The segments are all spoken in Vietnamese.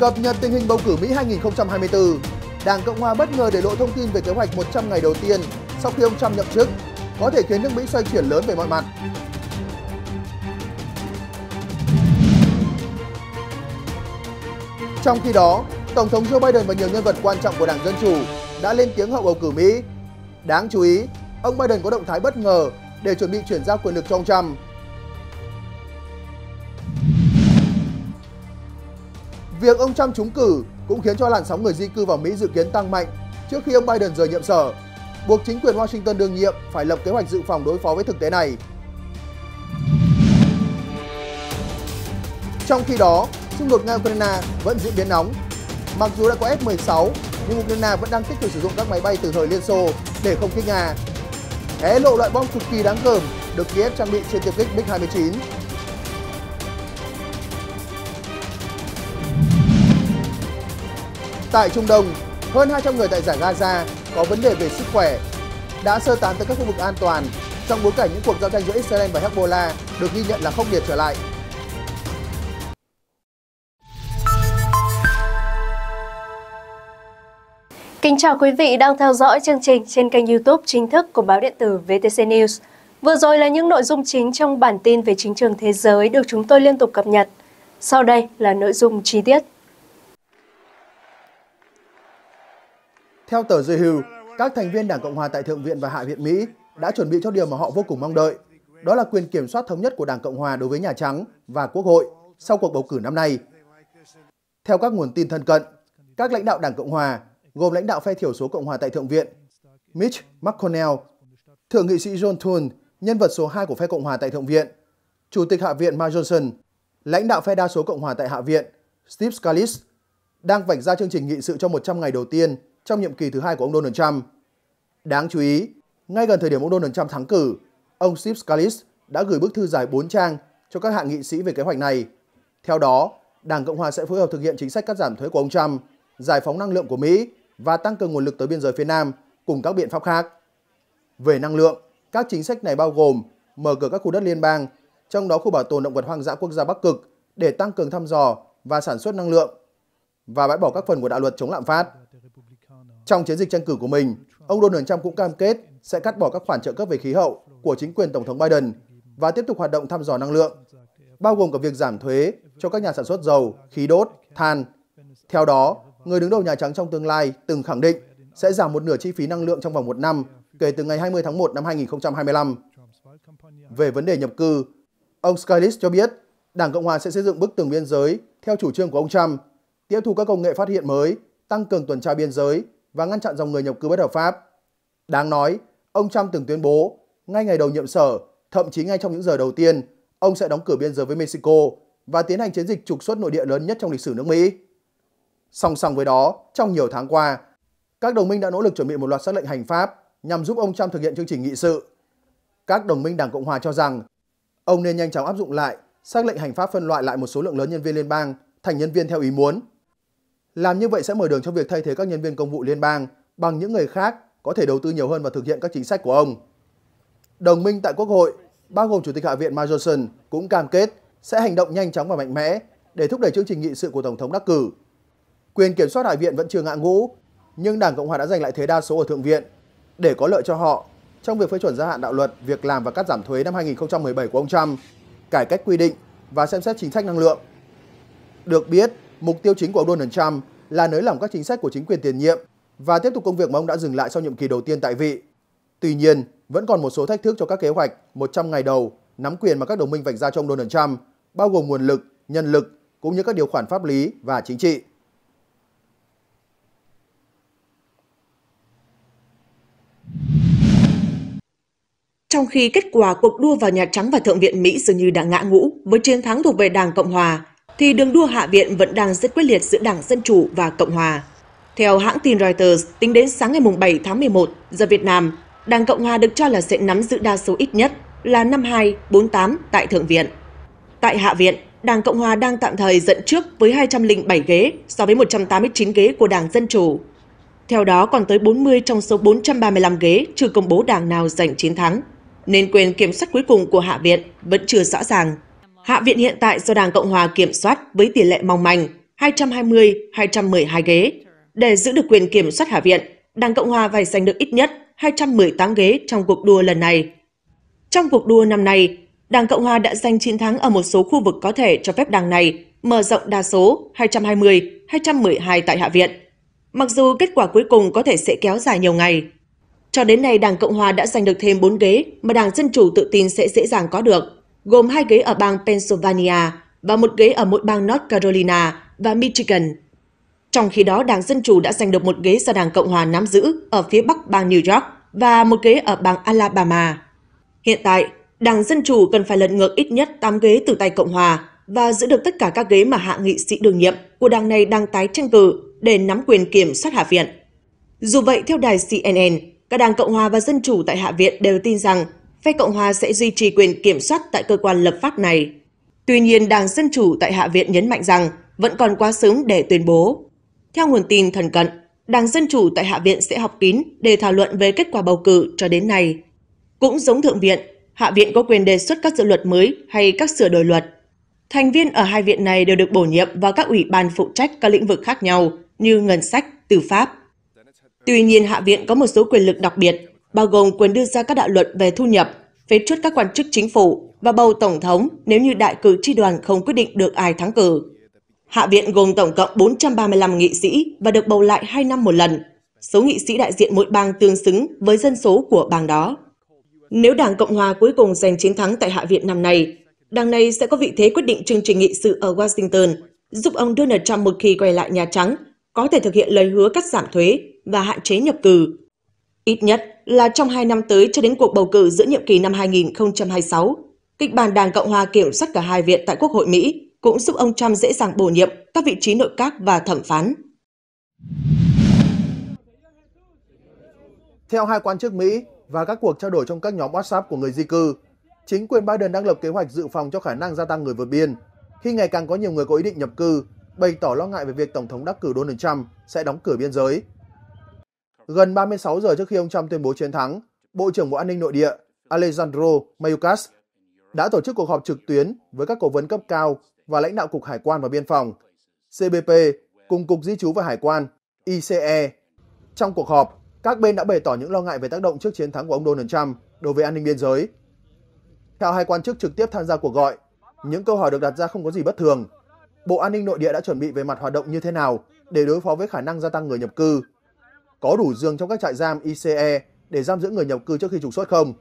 Cập nhật tình hình bầu cử Mỹ 2024, Đảng Cộng hòa bất ngờ để lộ thông tin về kế hoạch 100 ngày đầu tiên sau khi ông Trump nhậm chức, có thể khiến nước Mỹ xoay chuyển lớn về mọi mặt. Trong khi đó, Tổng thống Joe Biden và nhiều nhân vật quan trọng của Đảng Dân Chủ đã lên tiếng hậu bầu cử Mỹ. Đáng chú ý, ông Biden có động thái bất ngờ để chuẩn bị chuyển giao quyền lực cho ông Trump Việc ông Trump trúng cử cũng khiến cho làn sóng người di cư vào Mỹ dự kiến tăng mạnh trước khi ông Biden rời nhiệm sở, buộc chính quyền Washington đương nhiệm phải lập kế hoạch dự phòng đối phó với thực tế này. Trong khi đó, xung đột Nga-Ukraine vẫn diễn biến nóng. Mặc dù đã có F-16, nhưng Ukraine vẫn đang tích cực sử dụng các máy bay từ thời Liên Xô để không kích Nga. Hé lộ loại bom cực kỳ đáng gờm được Kiev trang bị trên tiệp kích MiG-29 Tại Trung Đông, hơn 200 người tại giải Gaza có vấn đề về sức khỏe đã sơ tán tới các khu vực an toàn trong bối cảnh những cuộc giao tranh giữa Israel và Hezbollah được ghi nhận là không điệp trở lại. Kính chào quý vị đang theo dõi chương trình trên kênh YouTube chính thức của báo điện tử VTC News. Vừa rồi là những nội dung chính trong bản tin về chính trường thế giới được chúng tôi liên tục cập nhật. Sau đây là nội dung chi tiết. Theo tờ The Hill, các thành viên Đảng Cộng hòa tại Thượng viện và Hạ viện Mỹ đã chuẩn bị cho điều mà họ vô cùng mong đợi, đó là quyền kiểm soát thống nhất của Đảng Cộng hòa đối với Nhà Trắng và Quốc hội sau cuộc bầu cử năm nay. Theo các nguồn tin thân cận, các lãnh đạo Đảng Cộng hòa, gồm lãnh đạo phe thiểu số Cộng hòa tại Thượng viện, Mitch McConnell, Thượng nghị sĩ John Thune, nhân vật số 2 của phe Cộng hòa tại Thượng viện, Chủ tịch Hạ viện Mike Johnson, lãnh đạo phe đa số Cộng hòa tại Hạ viện, Steve Scalise, đang vạch ra chương trình nghị sự cho 100 ngày đầu tiên trong nhiệm kỳ thứ hai của ông Donald Trump. Đáng chú ý, ngay gần thời điểm ông Donald Trump thắng cử, ông Steve Scalise đã gửi bức thư dài 4 trang cho các hạ nghị sĩ về kế hoạch này. Theo đó, Đảng Cộng hòa sẽ phối hợp thực hiện chính sách cắt giảm thuế của ông Trump, giải phóng năng lượng của Mỹ và tăng cường nguồn lực tới biên giới phía Nam cùng các biện pháp khác. Về năng lượng, các chính sách này bao gồm mở cửa các khu đất liên bang, trong đó khu bảo tồn động vật hoang dã quốc gia Bắc Cực để tăng cường thăm dò và sản xuất năng lượng và bãi bỏ các phần của đạo luật chống lạm phát. Trong chiến dịch tranh cử của mình, ông Donald Trump cũng cam kết sẽ cắt bỏ các khoản trợ cấp về khí hậu của chính quyền Tổng thống Biden và tiếp tục hoạt động thăm dò năng lượng, bao gồm cả việc giảm thuế cho các nhà sản xuất dầu, khí đốt, than. Theo đó, người đứng đầu Nhà Trắng trong tương lai từng khẳng định sẽ giảm một nửa chi phí năng lượng trong vòng một năm kể từ ngày 20 tháng 1 năm 2025. Về vấn đề nhập cư, ông Scalise cho biết Đảng Cộng hòa sẽ xây dựng bức tường biên giới theo chủ trương của ông Trump, tiếp thu các công nghệ phát hiện mới, tăng cường tuần tra biên giới và ngăn chặn dòng người nhập cư bất hợp pháp. Đáng nói, ông Trump từng tuyên bố ngay ngày đầu nhiệm sở, thậm chí ngay trong những giờ đầu tiên, ông sẽ đóng cửa biên giới với Mexico và tiến hành chiến dịch trục xuất nội địa lớn nhất trong lịch sử nước Mỹ. Song song với đó, trong nhiều tháng qua, các đồng minh đã nỗ lực chuẩn bị một loạt sắc lệnh hành pháp nhằm giúp ông Trump thực hiện chương trình nghị sự. Các đồng minh Đảng Cộng hòa cho rằng ông nên nhanh chóng áp dụng lại sắc lệnh hành pháp phân loại lại một số lượng lớn nhân viên liên bang thành nhân viên theo ý muốn làm như vậy sẽ mở đường cho việc thay thế các nhân viên công vụ liên bang bằng những người khác có thể đầu tư nhiều hơn và thực hiện các chính sách của ông. Đồng minh tại Quốc hội, bao gồm Chủ tịch Hạ viện Mike Johnson, cũng cam kết sẽ hành động nhanh chóng và mạnh mẽ để thúc đẩy chương trình nghị sự của Tổng thống đắc cử. Quyền kiểm soát Hạ viện vẫn chưa ngã ngũ, nhưng Đảng Cộng hòa đã giành lại thế đa số ở Thượng viện để có lợi cho họ trong việc phê chuẩn gia hạn đạo luật việc làm và cắt giảm thuế năm 2017 của ông Trump, cải cách quy định và xem xét chính sách năng lượng. Được biết, mục tiêu chính của ông Donald Trump là nới lỏng các chính sách của chính quyền tiền nhiệm và tiếp tục công việc mà ông đã dừng lại sau nhiệm kỳ đầu tiên tại vị. Tuy nhiên, vẫn còn một số thách thức cho các kế hoạch 100 ngày đầu nắm quyền mà các đồng minh vạch ra trong Donald Trump, bao gồm nguồn lực, nhân lực cũng như các điều khoản pháp lý và chính trị. Trong khi kết quả cuộc đua vào Nhà Trắng và Thượng viện Mỹ dường như đã ngã ngũ với chiến thắng thuộc về Đảng Cộng Hòa, thì đường đua Hạ viện vẫn đang rất quyết liệt giữa Đảng Dân Chủ và Cộng Hòa. Theo hãng tin Reuters, tính đến sáng ngày 7 tháng 11 giờ Việt Nam, Đảng Cộng Hòa được cho là sẽ nắm giữ đa số ít nhất là 5248 tại Thượng viện. Tại Hạ viện, Đảng Cộng Hòa đang tạm thời dẫn trước với 207 ghế so với 189 ghế của Đảng Dân Chủ. Theo đó, còn tới 40 trong số 435 ghế chưa công bố đảng nào giành chiến thắng, nên quyền kiểm soát cuối cùng của Hạ viện vẫn chưa rõ ràng. Hạ viện hiện tại do Đảng Cộng hòa kiểm soát với tỷ lệ mong manh 220-212 ghế. Để giữ được quyền kiểm soát Hạ viện, Đảng Cộng hòa phải giành được ít nhất 218 ghế trong cuộc đua lần này. Trong cuộc đua năm nay, Đảng Cộng hòa đã giành chiến thắng ở một số khu vực có thể cho phép đảng này mở rộng đa số 220-212 tại Hạ viện. Mặc dù kết quả cuối cùng có thể sẽ kéo dài nhiều ngày. Cho đến nay, Đảng Cộng hòa đã giành được thêm 4 ghế mà Đảng Dân Chủ tự tin sẽ dễ dàng có được – gồm hai ghế ở bang Pennsylvania và một ghế ở mỗi bang North Carolina và Michigan. Trong khi đó, Đảng Dân Chủ đã giành được một ghế do Đảng Cộng Hòa nắm giữ ở phía bắc bang New York và một ghế ở bang Alabama. Hiện tại, Đảng Dân Chủ cần phải lật ngược ít nhất 8 ghế từ tay Cộng Hòa và giữ được tất cả các ghế mà hạ nghị sĩ đương nhiệm của đảng này đang tái tranh cử để nắm quyền kiểm soát Hạ viện. Dù vậy, theo đài CNN, cả Đảng Cộng Hòa và Dân Chủ tại Hạ viện đều tin rằng phe Cộng hòa sẽ duy trì quyền kiểm soát tại cơ quan lập pháp này. Tuy nhiên, Đảng Dân Chủ tại Hạ viện nhấn mạnh rằng vẫn còn quá sớm để tuyên bố. Theo nguồn tin thần cận, Đảng Dân Chủ tại Hạ viện sẽ học kín để thảo luận về kết quả bầu cử cho đến nay. Cũng giống Thượng viện, Hạ viện có quyền đề xuất các dự luật mới hay các sửa đổi luật. Thành viên ở hai viện này đều được bổ nhiệm vào các ủy ban phụ trách các lĩnh vực khác nhau như ngân sách, tư pháp. Tuy nhiên, Hạ viện có một số quyền lực đặc biệt bao gồm quyền đưa ra các đạo luật về thu nhập, phế truất các quan chức chính phủ và bầu tổng thống nếu như đại cử tri đoàn không quyết định được ai thắng cử. Hạ viện gồm tổng cộng 435 nghị sĩ và được bầu lại 2 năm một lần. Số nghị sĩ đại diện mỗi bang tương xứng với dân số của bang đó. Nếu Đảng Cộng hòa cuối cùng giành chiến thắng tại Hạ viện năm nay, đảng này sẽ có vị thế quyết định chương trình nghị sự ở Washington, giúp ông Donald Trump một khi quay lại Nhà Trắng có thể thực hiện lời hứa cắt giảm thuế và hạn chế nhập cử. Ít nhất, là trong hai năm tới cho đến cuộc bầu cử giữa nhiệm kỳ năm 2026, kịch bản Đảng Cộng hòa kiểm soát cả hai viện tại Quốc hội Mỹ cũng giúp ông Trump dễ dàng bổ nhiệm các vị trí nội các và thẩm phán. Theo hai quan chức Mỹ và các cuộc trao đổi trong các nhóm WhatsApp của người di cư, chính quyền Biden đang lập kế hoạch dự phòng cho khả năng gia tăng người vượt biên khi ngày càng có nhiều người có ý định nhập cư bày tỏ lo ngại về việc Tổng thống đắc cử Donald Trump sẽ đóng cửa biên giới Gần 36 giờ trước khi ông Trump tuyên bố chiến thắng, Bộ trưởng Bộ An ninh Nội địa Alejandro Mayorkas đã tổ chức cuộc họp trực tuyến với các cố vấn cấp cao và lãnh đạo Cục Hải quan và Biên phòng, CBP cùng Cục Di trú và Hải quan, ICE. Trong cuộc họp, các bên đã bày tỏ những lo ngại về tác động trước chiến thắng của ông Donald Trump đối với an ninh biên giới. Theo hai quan chức trực tiếp tham gia cuộc gọi, những câu hỏi được đặt ra không có gì bất thường. Bộ An ninh Nội địa đã chuẩn bị về mặt hoạt động như thế nào để đối phó với khả năng gia tăng người nhập cư có đủ giường trong các trại giam ICE để giam giữ người nhập cư trước khi trục xuất không?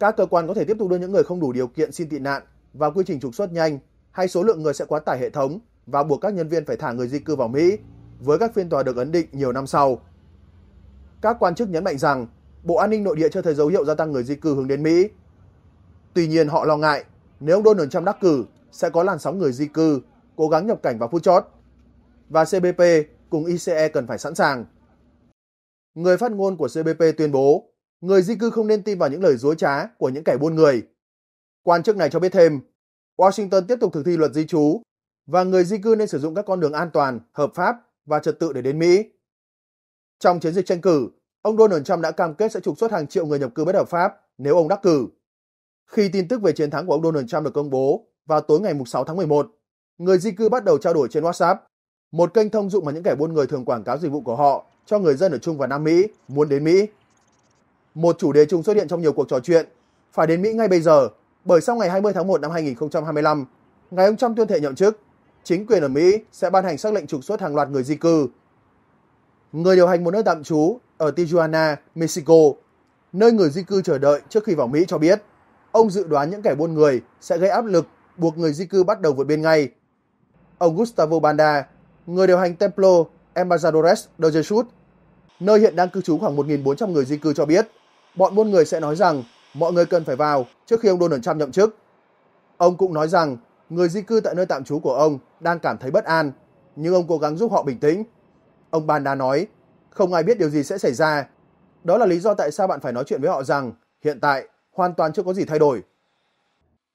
Các cơ quan có thể tiếp tục đưa những người không đủ điều kiện xin tị nạn vào quy trình trục xuất nhanh hay số lượng người sẽ quá tải hệ thống và buộc các nhân viên phải thả người di cư vào Mỹ với các phiên tòa được ấn định nhiều năm sau. Các quan chức nhấn mạnh rằng Bộ An ninh Nội địa chưa thấy dấu hiệu gia tăng người di cư hướng đến Mỹ. Tuy nhiên họ lo ngại nếu ông Donald Trump đắc cử sẽ có làn sóng người di cư cố gắng nhập cảnh vào phút chót. Và CBP cùng ICE cần phải sẵn sàng người phát ngôn của CBP tuyên bố người di cư không nên tin vào những lời dối trá của những kẻ buôn người. Quan chức này cho biết thêm, Washington tiếp tục thực thi luật di trú và người di cư nên sử dụng các con đường an toàn, hợp pháp và trật tự để đến Mỹ. Trong chiến dịch tranh cử, ông Donald Trump đã cam kết sẽ trục xuất hàng triệu người nhập cư bất hợp pháp nếu ông đắc cử. Khi tin tức về chiến thắng của ông Donald Trump được công bố vào tối ngày 6 tháng 11, người di cư bắt đầu trao đổi trên WhatsApp, một kênh thông dụng mà những kẻ buôn người thường quảng cáo dịch vụ của họ cho người dân ở Trung và Nam Mỹ muốn đến Mỹ. Một chủ đề chung xuất hiện trong nhiều cuộc trò chuyện, phải đến Mỹ ngay bây giờ, bởi sau ngày 20 tháng 1 năm 2025, ngày ông Trump tuyên thệ nhậm chức, chính quyền ở Mỹ sẽ ban hành sắc lệnh trục xuất hàng loạt người di cư. Người điều hành một nơi tạm trú ở Tijuana, Mexico, nơi người di cư chờ đợi trước khi vào Mỹ cho biết, ông dự đoán những kẻ buôn người sẽ gây áp lực buộc người di cư bắt đầu vượt biên ngay. Ông Gustavo Banda, người điều hành Templo Embajadores de Jesus, nơi hiện đang cư trú khoảng 1.400 người di cư cho biết, bọn buôn người sẽ nói rằng mọi người cần phải vào trước khi ông Donald Trump nhậm chức. Ông cũng nói rằng người di cư tại nơi tạm trú của ông đang cảm thấy bất an, nhưng ông cố gắng giúp họ bình tĩnh. Ông Banda nói, không ai biết điều gì sẽ xảy ra. Đó là lý do tại sao bạn phải nói chuyện với họ rằng hiện tại hoàn toàn chưa có gì thay đổi.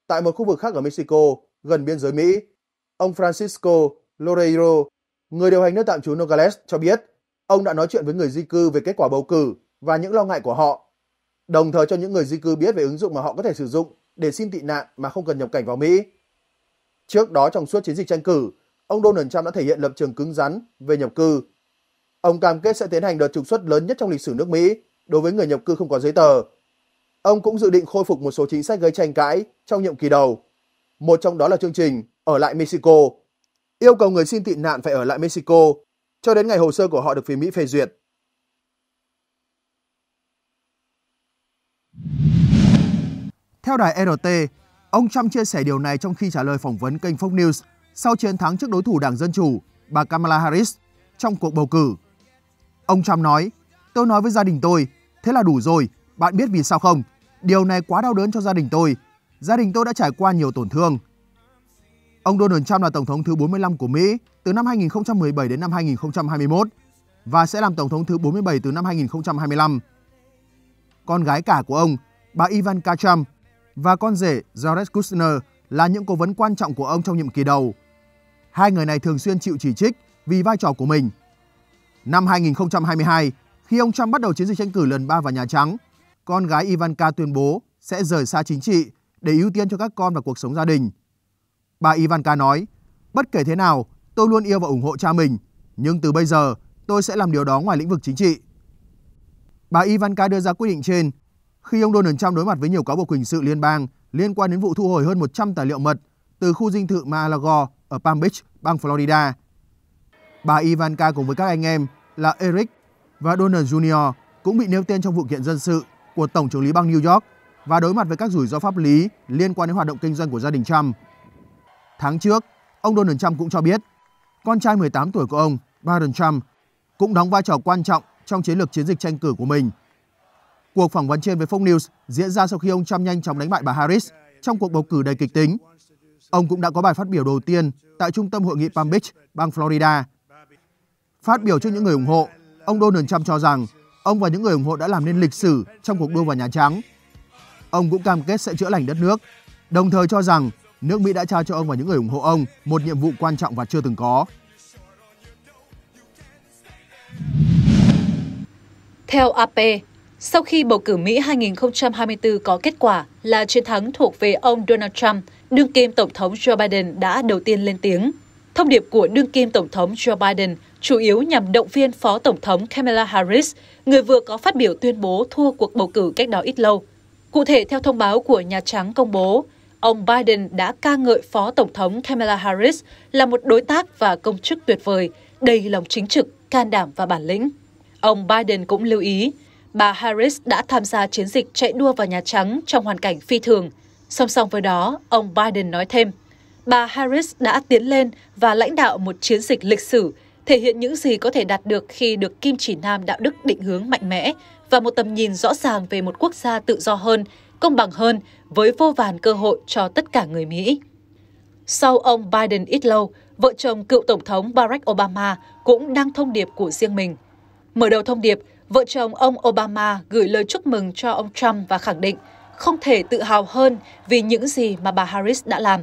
Tại một khu vực khác ở Mexico, gần biên giới Mỹ, ông Francisco Loreiro Người điều hành nước tạm trú Nogales cho biết ông đã nói chuyện với người di cư về kết quả bầu cử và những lo ngại của họ, đồng thời cho những người di cư biết về ứng dụng mà họ có thể sử dụng để xin tị nạn mà không cần nhập cảnh vào Mỹ. Trước đó trong suốt chiến dịch tranh cử, ông Donald Trump đã thể hiện lập trường cứng rắn về nhập cư. Ông cam kết sẽ tiến hành đợt trục xuất lớn nhất trong lịch sử nước Mỹ đối với người nhập cư không có giấy tờ. Ông cũng dự định khôi phục một số chính sách gây tranh cãi trong nhiệm kỳ đầu. Một trong đó là chương trình ở lại Mexico yêu cầu người xin tị nạn phải ở lại Mexico cho đến ngày hồ sơ của họ được phía Mỹ phê duyệt. Theo đài RT, ông Trump chia sẻ điều này trong khi trả lời phỏng vấn kênh Fox News sau chiến thắng trước đối thủ Đảng Dân Chủ, bà Kamala Harris, trong cuộc bầu cử. Ông Trump nói, tôi nói với gia đình tôi, thế là đủ rồi, bạn biết vì sao không? Điều này quá đau đớn cho gia đình tôi. Gia đình tôi đã trải qua nhiều tổn thương, Ông Donald Trump là tổng thống thứ 45 của Mỹ từ năm 2017 đến năm 2021 và sẽ làm tổng thống thứ 47 từ năm 2025. Con gái cả của ông, bà Ivanka Trump và con rể Jared Kushner là những cố vấn quan trọng của ông trong nhiệm kỳ đầu. Hai người này thường xuyên chịu chỉ trích vì vai trò của mình. Năm 2022, khi ông Trump bắt đầu chiến dịch tranh cử lần 3 vào Nhà Trắng, con gái Ivanka tuyên bố sẽ rời xa chính trị để ưu tiên cho các con và cuộc sống gia đình. Bà Ivanka nói, bất kể thế nào, tôi luôn yêu và ủng hộ cha mình, nhưng từ bây giờ tôi sẽ làm điều đó ngoài lĩnh vực chính trị. Bà Ivanka đưa ra quyết định trên khi ông Donald Trump đối mặt với nhiều cáo buộc hình sự liên bang liên quan đến vụ thu hồi hơn 100 tài liệu mật từ khu dinh thự Mar-a-Lago ở Palm Beach, bang Florida. Bà Ivanka cùng với các anh em là Eric và Donald Jr. cũng bị nêu tên trong vụ kiện dân sự của Tổng trưởng lý bang New York và đối mặt với các rủi ro pháp lý liên quan đến hoạt động kinh doanh của gia đình Trump. Tháng trước, ông Donald Trump cũng cho biết, con trai 18 tuổi của ông, Biden Trump, cũng đóng vai trò quan trọng trong chiến lược chiến dịch tranh cử của mình. Cuộc phỏng vấn trên với Fox News diễn ra sau khi ông Trump nhanh chóng đánh bại bà Harris trong cuộc bầu cử đầy kịch tính. Ông cũng đã có bài phát biểu đầu tiên tại trung tâm hội nghị Palm Beach, bang Florida. Phát biểu trước những người ủng hộ, ông Donald Trump cho rằng ông và những người ủng hộ đã làm nên lịch sử trong cuộc đua vào Nhà Trắng. Ông cũng cam kết sẽ chữa lành đất nước, đồng thời cho rằng nước Mỹ đã trao cho ông và những người ủng hộ ông một nhiệm vụ quan trọng và chưa từng có. Theo AP, sau khi bầu cử Mỹ 2024 có kết quả là chiến thắng thuộc về ông Donald Trump, đương kim Tổng thống Joe Biden đã đầu tiên lên tiếng. Thông điệp của đương kim Tổng thống Joe Biden chủ yếu nhằm động viên Phó Tổng thống Kamala Harris, người vừa có phát biểu tuyên bố thua cuộc bầu cử cách đó ít lâu. Cụ thể, theo thông báo của Nhà Trắng công bố, ông Biden đã ca ngợi Phó Tổng thống Kamala Harris là một đối tác và công chức tuyệt vời, đầy lòng chính trực, can đảm và bản lĩnh. Ông Biden cũng lưu ý, bà Harris đã tham gia chiến dịch chạy đua vào Nhà Trắng trong hoàn cảnh phi thường. Song song với đó, ông Biden nói thêm, bà Harris đã tiến lên và lãnh đạo một chiến dịch lịch sử, thể hiện những gì có thể đạt được khi được kim chỉ nam đạo đức định hướng mạnh mẽ và một tầm nhìn rõ ràng về một quốc gia tự do hơn, công bằng hơn với vô vàn cơ hội cho tất cả người Mỹ. Sau ông Biden ít lâu, vợ chồng cựu Tổng thống Barack Obama cũng đang thông điệp của riêng mình. Mở đầu thông điệp, vợ chồng ông Obama gửi lời chúc mừng cho ông Trump và khẳng định không thể tự hào hơn vì những gì mà bà Harris đã làm.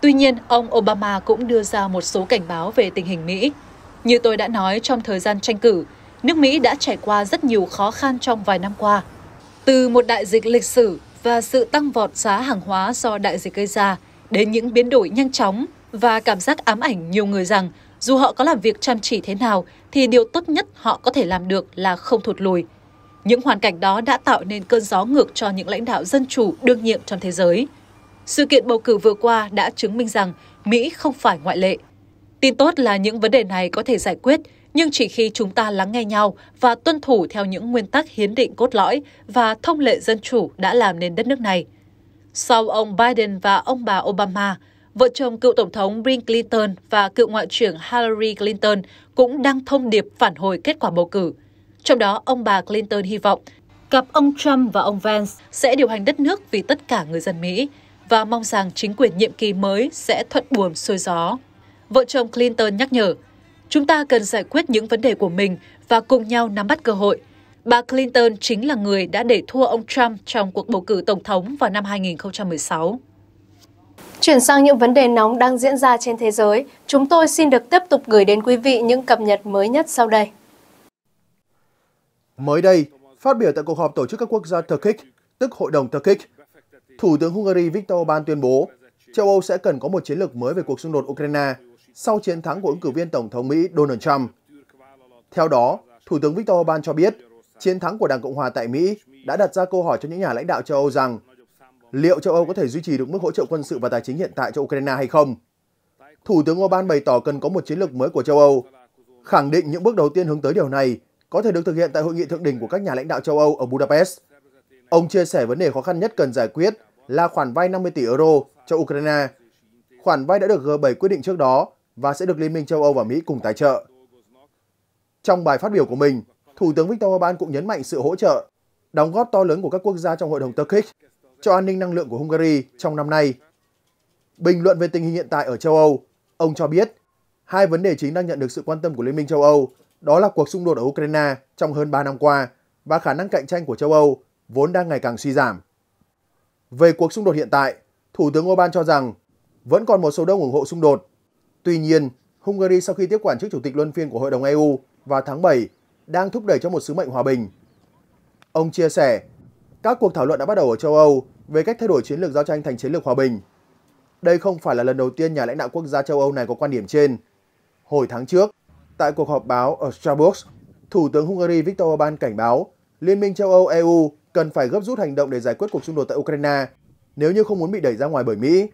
Tuy nhiên, ông Obama cũng đưa ra một số cảnh báo về tình hình Mỹ. Như tôi đã nói trong thời gian tranh cử, nước Mỹ đã trải qua rất nhiều khó khăn trong vài năm qua. Từ một đại dịch lịch sử và sự tăng vọt giá hàng hóa do đại dịch gây ra, đến những biến đổi nhanh chóng và cảm giác ám ảnh nhiều người rằng dù họ có làm việc chăm chỉ thế nào thì điều tốt nhất họ có thể làm được là không thụt lùi. Những hoàn cảnh đó đã tạo nên cơn gió ngược cho những lãnh đạo dân chủ đương nhiệm trong thế giới. Sự kiện bầu cử vừa qua đã chứng minh rằng Mỹ không phải ngoại lệ. Tin tốt là những vấn đề này có thể giải quyết nhưng chỉ khi chúng ta lắng nghe nhau và tuân thủ theo những nguyên tắc hiến định cốt lõi và thông lệ dân chủ đã làm nên đất nước này. Sau ông Biden và ông bà Obama, vợ chồng cựu Tổng thống Bill Clinton và cựu Ngoại trưởng Hillary Clinton cũng đang thông điệp phản hồi kết quả bầu cử. Trong đó, ông bà Clinton hy vọng cặp ông Trump và ông Vance sẽ điều hành đất nước vì tất cả người dân Mỹ và mong rằng chính quyền nhiệm kỳ mới sẽ thuận buồm xuôi gió. Vợ chồng Clinton nhắc nhở, Chúng ta cần giải quyết những vấn đề của mình và cùng nhau nắm bắt cơ hội. Bà Clinton chính là người đã để thua ông Trump trong cuộc bầu cử tổng thống vào năm 2016. Chuyển sang những vấn đề nóng đang diễn ra trên thế giới, chúng tôi xin được tiếp tục gửi đến quý vị những cập nhật mới nhất sau đây. Mới đây, phát biểu tại cuộc họp tổ chức các quốc gia Turkic, tức Hội đồng Turkic, Thủ tướng Hungary Viktor Orbán tuyên bố châu Âu sẽ cần có một chiến lược mới về cuộc xung đột Ukraine sau chiến thắng của ứng cử viên Tổng thống Mỹ Donald Trump. Theo đó, Thủ tướng Viktor Orbán cho biết, chiến thắng của Đảng Cộng Hòa tại Mỹ đã đặt ra câu hỏi cho những nhà lãnh đạo châu Âu rằng liệu châu Âu có thể duy trì được mức hỗ trợ quân sự và tài chính hiện tại cho Ukraine hay không. Thủ tướng Orbán bày tỏ cần có một chiến lược mới của châu Âu, khẳng định những bước đầu tiên hướng tới điều này có thể được thực hiện tại hội nghị thượng đỉnh của các nhà lãnh đạo châu Âu ở Budapest. Ông chia sẻ vấn đề khó khăn nhất cần giải quyết là khoản vay 50 tỷ euro cho Ukraine. Khoản vay đã được G7 quyết định trước đó và sẽ được Liên minh châu Âu và Mỹ cùng tài trợ. Trong bài phát biểu của mình, Thủ tướng Viktor Orbán cũng nhấn mạnh sự hỗ trợ, đóng góp to lớn của các quốc gia trong Hội đồng Turkish cho an ninh năng lượng của Hungary trong năm nay. Bình luận về tình hình hiện tại ở châu Âu, ông cho biết hai vấn đề chính đang nhận được sự quan tâm của Liên minh châu Âu đó là cuộc xung đột ở Ukraine trong hơn 3 năm qua và khả năng cạnh tranh của châu Âu vốn đang ngày càng suy giảm. Về cuộc xung đột hiện tại, Thủ tướng Orbán cho rằng vẫn còn một số đông ủng hộ xung đột Tuy nhiên, Hungary sau khi tiếp quản chức chủ tịch luân phiên của Hội đồng EU vào tháng 7 đang thúc đẩy cho một sứ mệnh hòa bình. Ông chia sẻ, các cuộc thảo luận đã bắt đầu ở châu Âu về cách thay đổi chiến lược giao tranh thành chiến lược hòa bình. Đây không phải là lần đầu tiên nhà lãnh đạo quốc gia châu Âu này có quan điểm trên. Hồi tháng trước, tại cuộc họp báo ở Strasbourg, Thủ tướng Hungary Viktor Orbán cảnh báo Liên minh châu Âu EU cần phải gấp rút hành động để giải quyết cuộc xung đột tại Ukraine nếu như không muốn bị đẩy ra ngoài bởi Mỹ.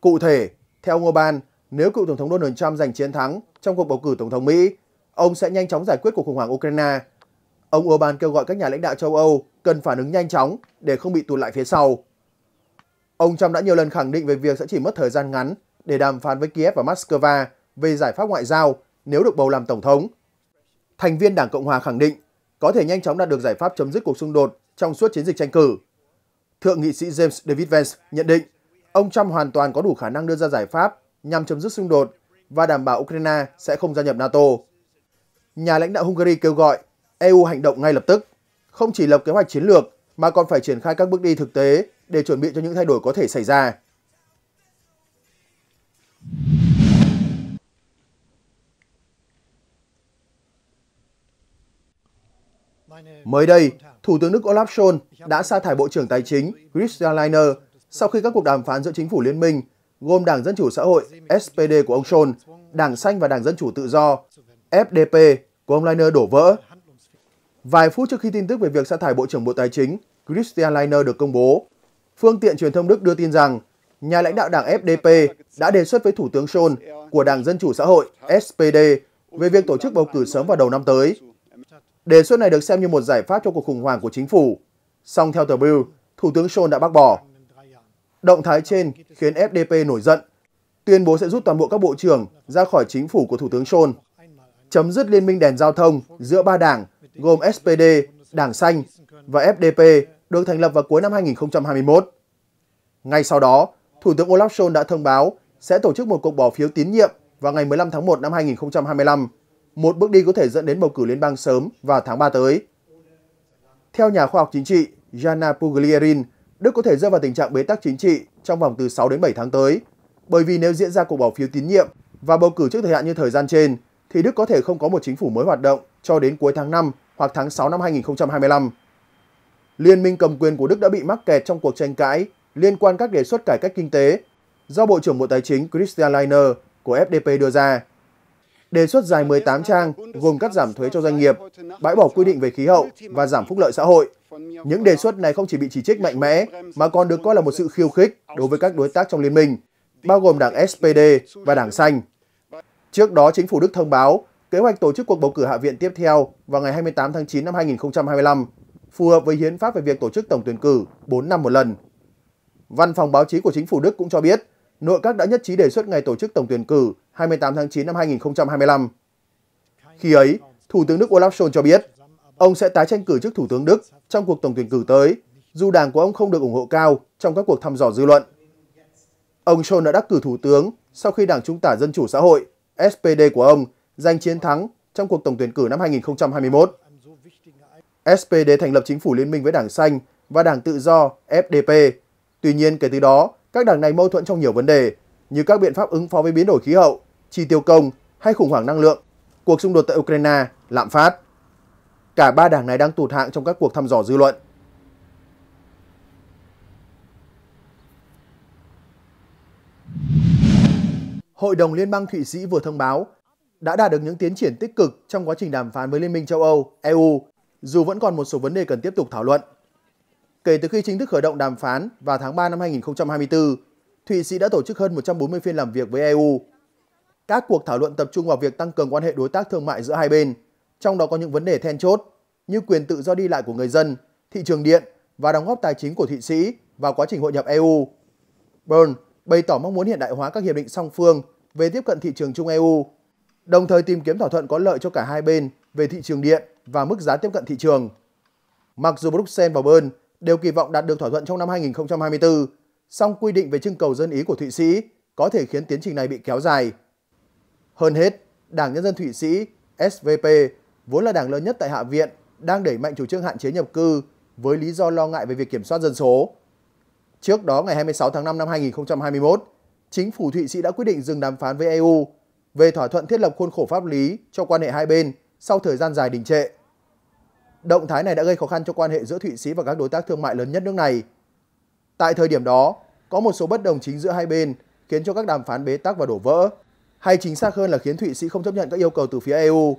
Cụ thể, theo ông Orbán, nếu cựu Tổng thống Donald Trump giành chiến thắng trong cuộc bầu cử Tổng thống Mỹ, ông sẽ nhanh chóng giải quyết cuộc khủng hoảng Ukraine. Ông Orbán kêu gọi các nhà lãnh đạo châu Âu cần phản ứng nhanh chóng để không bị tụt lại phía sau. Ông Trump đã nhiều lần khẳng định về việc sẽ chỉ mất thời gian ngắn để đàm phán với Kiev và Moscow về giải pháp ngoại giao nếu được bầu làm Tổng thống. Thành viên Đảng Cộng Hòa khẳng định có thể nhanh chóng đạt được giải pháp chấm dứt cuộc xung đột trong suốt chiến dịch tranh cử. Thượng nghị sĩ James David Vance nhận định ông Trump hoàn toàn có đủ khả năng đưa ra giải pháp nhằm chấm dứt xung đột và đảm bảo Ukraine sẽ không gia nhập NATO. Nhà lãnh đạo Hungary kêu gọi EU hành động ngay lập tức, không chỉ lập kế hoạch chiến lược mà còn phải triển khai các bước đi thực tế để chuẩn bị cho những thay đổi có thể xảy ra. Mới đây, Thủ tướng Đức Olaf Scholz đã sa thải Bộ trưởng Tài chính Christian Lindner sau khi các cuộc đàm phán giữa chính phủ liên minh gồm Đảng Dân Chủ Xã hội SPD của ông Scholz, Đảng Xanh và Đảng Dân Chủ Tự do FDP của ông Leiner đổ vỡ. Vài phút trước khi tin tức về việc sa thải Bộ trưởng Bộ Tài chính Christian Leiner được công bố, phương tiện truyền thông Đức đưa tin rằng nhà lãnh đạo đảng FDP đã đề xuất với Thủ tướng Scholz của Đảng Dân Chủ Xã hội SPD về việc tổ chức bầu cử sớm vào đầu năm tới. Đề xuất này được xem như một giải pháp cho cuộc khủng hoảng của chính phủ. Song theo tờ Bill, Thủ tướng Scholz đã bác bỏ. Động thái trên khiến FDP nổi giận, tuyên bố sẽ rút toàn bộ các bộ trưởng ra khỏi chính phủ của Thủ tướng Scholz, chấm dứt liên minh đèn giao thông giữa ba đảng gồm SPD, Đảng Xanh và FDP được thành lập vào cuối năm 2021. Ngay sau đó, Thủ tướng Olaf Scholz đã thông báo sẽ tổ chức một cuộc bỏ phiếu tín nhiệm vào ngày 15 tháng 1 năm 2025, một bước đi có thể dẫn đến bầu cử liên bang sớm vào tháng 3 tới. Theo nhà khoa học chính trị Jana Puglierin, Đức có thể rơi vào tình trạng bế tắc chính trị trong vòng từ 6 đến 7 tháng tới, bởi vì nếu diễn ra cuộc bỏ phiếu tín nhiệm và bầu cử trước thời hạn như thời gian trên, thì Đức có thể không có một chính phủ mới hoạt động cho đến cuối tháng 5 hoặc tháng 6 năm 2025. Liên minh cầm quyền của Đức đã bị mắc kẹt trong cuộc tranh cãi liên quan các đề xuất cải cách kinh tế do Bộ trưởng Bộ Tài chính Christian Lindner của FDP đưa ra. Đề xuất dài 18 trang gồm cắt giảm thuế cho doanh nghiệp, bãi bỏ quy định về khí hậu và giảm phúc lợi xã hội. Những đề xuất này không chỉ bị chỉ trích mạnh mẽ, mà còn được coi là một sự khiêu khích đối với các đối tác trong liên minh, bao gồm đảng SPD và đảng Xanh. Trước đó, chính phủ Đức thông báo kế hoạch tổ chức cuộc bầu cử hạ viện tiếp theo vào ngày 28 tháng 9 năm 2025, phù hợp với hiến pháp về việc tổ chức tổng tuyển cử 4 năm một lần. Văn phòng báo chí của chính phủ Đức cũng cho biết, nội các đã nhất trí đề xuất ngày tổ chức tổng tuyển cử 28 tháng 9 năm 2025. Khi ấy, Thủ tướng Đức Olaf Scholz cho biết Ông sẽ tái tranh cử chức Thủ tướng Đức trong cuộc tổng tuyển cử tới, dù đảng của ông không được ủng hộ cao trong các cuộc thăm dò dư luận. Ông Scholz đã đắc cử Thủ tướng sau khi Đảng Trung tả Dân chủ xã hội SPD của ông giành chiến thắng trong cuộc tổng tuyển cử năm 2021. SPD thành lập chính phủ liên minh với Đảng Xanh và Đảng Tự do FDP. Tuy nhiên, kể từ đó, các đảng này mâu thuẫn trong nhiều vấn đề, như các biện pháp ứng phó với biến đổi khí hậu, chi tiêu công hay khủng hoảng năng lượng, cuộc xung đột tại Ukraine, lạm phát. Cả ba đảng này đang tụt hạng trong các cuộc thăm dò dư luận. Hội đồng Liên bang Thụy Sĩ vừa thông báo đã đạt được những tiến triển tích cực trong quá trình đàm phán với Liên minh châu Âu, EU, dù vẫn còn một số vấn đề cần tiếp tục thảo luận. Kể từ khi chính thức khởi động đàm phán vào tháng 3 năm 2024, Thụy Sĩ đã tổ chức hơn 140 phiên làm việc với EU. Các cuộc thảo luận tập trung vào việc tăng cường quan hệ đối tác thương mại giữa hai bên, trong đó có những vấn đề then chốt như quyền tự do đi lại của người dân, thị trường điện và đóng góp tài chính của Thụy Sĩ vào quá trình hội nhập EU. Bern bày tỏ mong muốn hiện đại hóa các hiệp định song phương về tiếp cận thị trường chung EU, đồng thời tìm kiếm thỏa thuận có lợi cho cả hai bên về thị trường điện và mức giá tiếp cận thị trường. Mặc dù Bruxelles và Bern đều kỳ vọng đạt được thỏa thuận trong năm 2024, song quy định về trưng cầu dân ý của Thụy Sĩ có thể khiến tiến trình này bị kéo dài. Hơn hết, Đảng Nhân dân Thụy Sĩ SVP vốn là đảng lớn nhất tại Hạ viện, đang đẩy mạnh chủ trương hạn chế nhập cư với lý do lo ngại về việc kiểm soát dân số. Trước đó ngày 26 tháng 5 năm 2021, chính phủ Thụy Sĩ đã quyết định dừng đàm phán với EU về thỏa thuận thiết lập khuôn khổ pháp lý cho quan hệ hai bên sau thời gian dài đình trệ. Động thái này đã gây khó khăn cho quan hệ giữa Thụy Sĩ và các đối tác thương mại lớn nhất nước này. Tại thời điểm đó, có một số bất đồng chính giữa hai bên khiến cho các đàm phán bế tắc và đổ vỡ, hay chính xác hơn là khiến Thụy Sĩ không chấp nhận các yêu cầu từ phía EU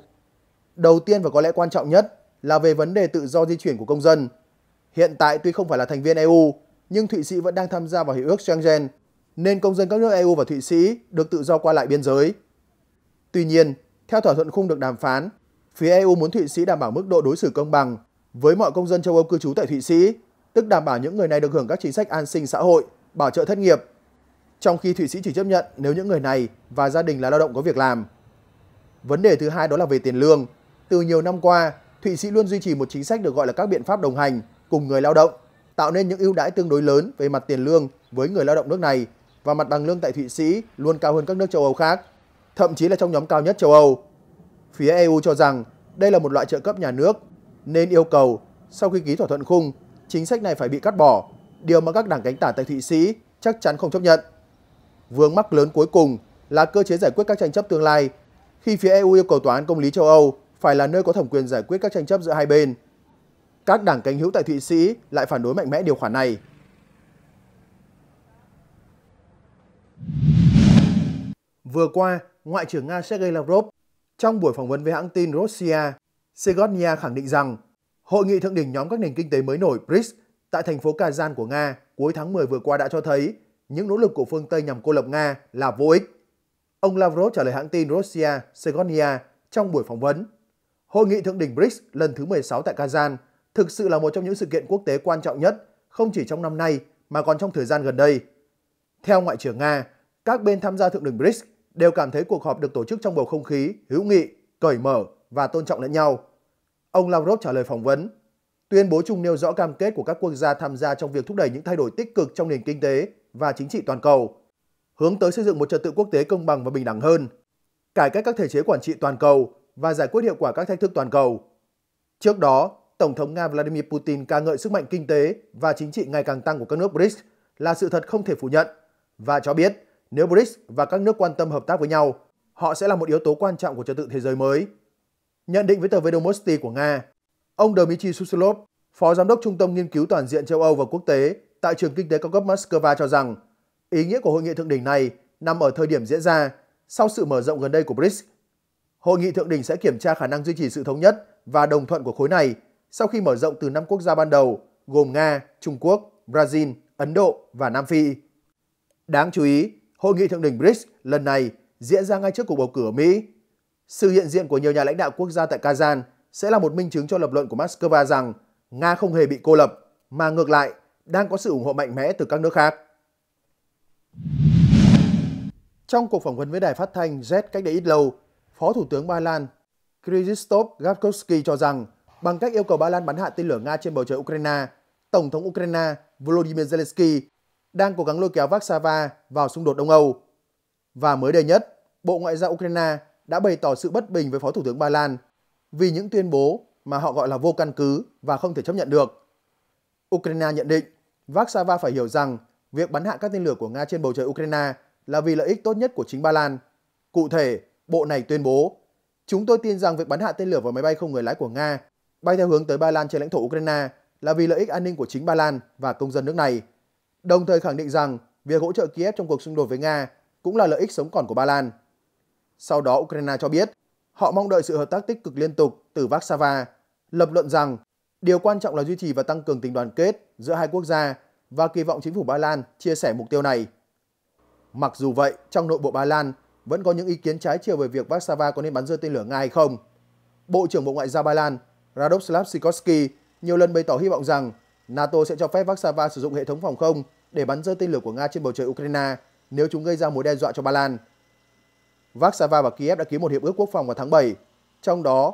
Đầu tiên và có lẽ quan trọng nhất là về vấn đề tự do di chuyển của công dân. Hiện tại tuy không phải là thành viên EU, nhưng Thụy Sĩ vẫn đang tham gia vào Hiệp ước Schengen, nên công dân các nước EU và Thụy Sĩ được tự do qua lại biên giới. Tuy nhiên, theo thỏa thuận khung được đàm phán, phía EU muốn Thụy Sĩ đảm bảo mức độ đối xử công bằng với mọi công dân châu Âu cư trú tại Thụy Sĩ, tức đảm bảo những người này được hưởng các chính sách an sinh xã hội, bảo trợ thất nghiệp, trong khi Thụy Sĩ chỉ chấp nhận nếu những người này và gia đình là lao động có việc làm. Vấn đề thứ hai đó là về tiền lương. Từ nhiều năm qua, Thụy Sĩ luôn duy trì một chính sách được gọi là các biện pháp đồng hành cùng người lao động, tạo nên những ưu đãi tương đối lớn về mặt tiền lương với người lao động nước này và mặt bằng lương tại Thụy Sĩ luôn cao hơn các nước châu Âu khác, thậm chí là trong nhóm cao nhất châu Âu. Phía EU cho rằng đây là một loại trợ cấp nhà nước nên yêu cầu sau khi ký thỏa thuận khung, chính sách này phải bị cắt bỏ, điều mà các đảng cánh tả tại Thụy Sĩ chắc chắn không chấp nhận. Vướng mắc lớn cuối cùng là cơ chế giải quyết các tranh chấp tương lai khi phía EU yêu cầu tòa án công lý châu Âu phải là nơi có thẩm quyền giải quyết các tranh chấp giữa hai bên. Các đảng cánh hữu tại Thụy Sĩ lại phản đối mạnh mẽ điều khoản này. Vừa qua, Ngoại trưởng Nga Sergei Lavrov trong buổi phỏng vấn với hãng tin Russia, Segodnia khẳng định rằng Hội nghị thượng đỉnh nhóm các nền kinh tế mới nổi BRICS tại thành phố Kazan của Nga cuối tháng 10 vừa qua đã cho thấy những nỗ lực của phương Tây nhằm cô lập Nga là vô ích. Ông Lavrov trả lời hãng tin Russia Segodnia trong buổi phỏng vấn Hội nghị thượng đỉnh BRICS lần thứ 16 tại Kazan thực sự là một trong những sự kiện quốc tế quan trọng nhất, không chỉ trong năm nay mà còn trong thời gian gần đây. Theo Ngoại trưởng Nga, các bên tham gia thượng đỉnh BRICS đều cảm thấy cuộc họp được tổ chức trong bầu không khí hữu nghị, cởi mở và tôn trọng lẫn nhau. Ông Lavrov trả lời phỏng vấn, tuyên bố chung nêu rõ cam kết của các quốc gia tham gia trong việc thúc đẩy những thay đổi tích cực trong nền kinh tế và chính trị toàn cầu, hướng tới xây dựng một trật tự quốc tế công bằng và bình đẳng hơn, cải cách các thể chế quản trị toàn cầu và giải quyết hiệu quả các thách thức toàn cầu. Trước đó, Tổng thống Nga Vladimir Putin ca ngợi sức mạnh kinh tế và chính trị ngày càng tăng của các nước BRICS là sự thật không thể phủ nhận và cho biết nếu BRICS và các nước quan tâm hợp tác với nhau, họ sẽ là một yếu tố quan trọng của trật tự thế giới mới. Nhận định với tờ Vedomosti của Nga, ông Dmitry Susilov, Phó Giám đốc Trung tâm Nghiên cứu Toàn diện châu Âu và Quốc tế tại Trường Kinh tế Cao cấp Moscow cho rằng ý nghĩa của hội nghị thượng đỉnh này nằm ở thời điểm diễn ra sau sự mở rộng gần đây của BRICS Hội nghị thượng đỉnh sẽ kiểm tra khả năng duy trì sự thống nhất và đồng thuận của khối này sau khi mở rộng từ năm quốc gia ban đầu gồm Nga, Trung Quốc, Brazil, Ấn Độ và Nam Phi. Đáng chú ý, hội nghị thượng đỉnh BRICS lần này diễn ra ngay trước cuộc bầu cử ở Mỹ. Sự hiện diện của nhiều nhà lãnh đạo quốc gia tại Kazan sẽ là một minh chứng cho lập luận của Moscow rằng Nga không hề bị cô lập, mà ngược lại đang có sự ủng hộ mạnh mẽ từ các nước khác. Trong cuộc phỏng vấn với đài phát thanh Z cách đây ít lâu, Phó Thủ tướng Ba Lan Krzysztof Gawkowski cho rằng bằng cách yêu cầu Ba Lan bắn hạ tên lửa Nga trên bầu trời Ukraine, Tổng thống Ukraine Volodymyr Zelensky đang cố gắng lôi kéo Warsaw vào xung đột Đông Âu. Và mới đây nhất, Bộ Ngoại giao Ukraine đã bày tỏ sự bất bình với Phó Thủ tướng Ba Lan vì những tuyên bố mà họ gọi là vô căn cứ và không thể chấp nhận được. Ukraine nhận định Warsaw phải hiểu rằng việc bắn hạ các tên lửa của Nga trên bầu trời Ukraine là vì lợi ích tốt nhất của chính Ba Lan. Cụ thể, Bộ này tuyên bố, chúng tôi tin rằng việc bắn hạ tên lửa vào máy bay không người lái của Nga bay theo hướng tới Ba Lan trên lãnh thổ Ukraine là vì lợi ích an ninh của chính Ba Lan và công dân nước này, đồng thời khẳng định rằng việc hỗ trợ Kiev trong cuộc xung đột với Nga cũng là lợi ích sống còn của Ba Lan. Sau đó Ukraine cho biết họ mong đợi sự hợp tác tích cực liên tục từ Warsaw, lập luận rằng điều quan trọng là duy trì và tăng cường tình đoàn kết giữa hai quốc gia và kỳ vọng chính phủ Ba Lan chia sẻ mục tiêu này. Mặc dù vậy, trong nội bộ Ba Lan vẫn có những ý kiến trái chiều về việc Warsaw có nên bắn rơi tên lửa Nga hay không. Bộ trưởng Bộ Ngoại giao Ba Lan Radoslav Sikorski nhiều lần bày tỏ hy vọng rằng NATO sẽ cho phép Warsaw sử dụng hệ thống phòng không để bắn rơi tên lửa của Nga trên bầu trời Ukraine nếu chúng gây ra mối đe dọa cho Ba Lan. Warsaw và Kiev đã ký một hiệp ước quốc phòng vào tháng 7. Trong đó,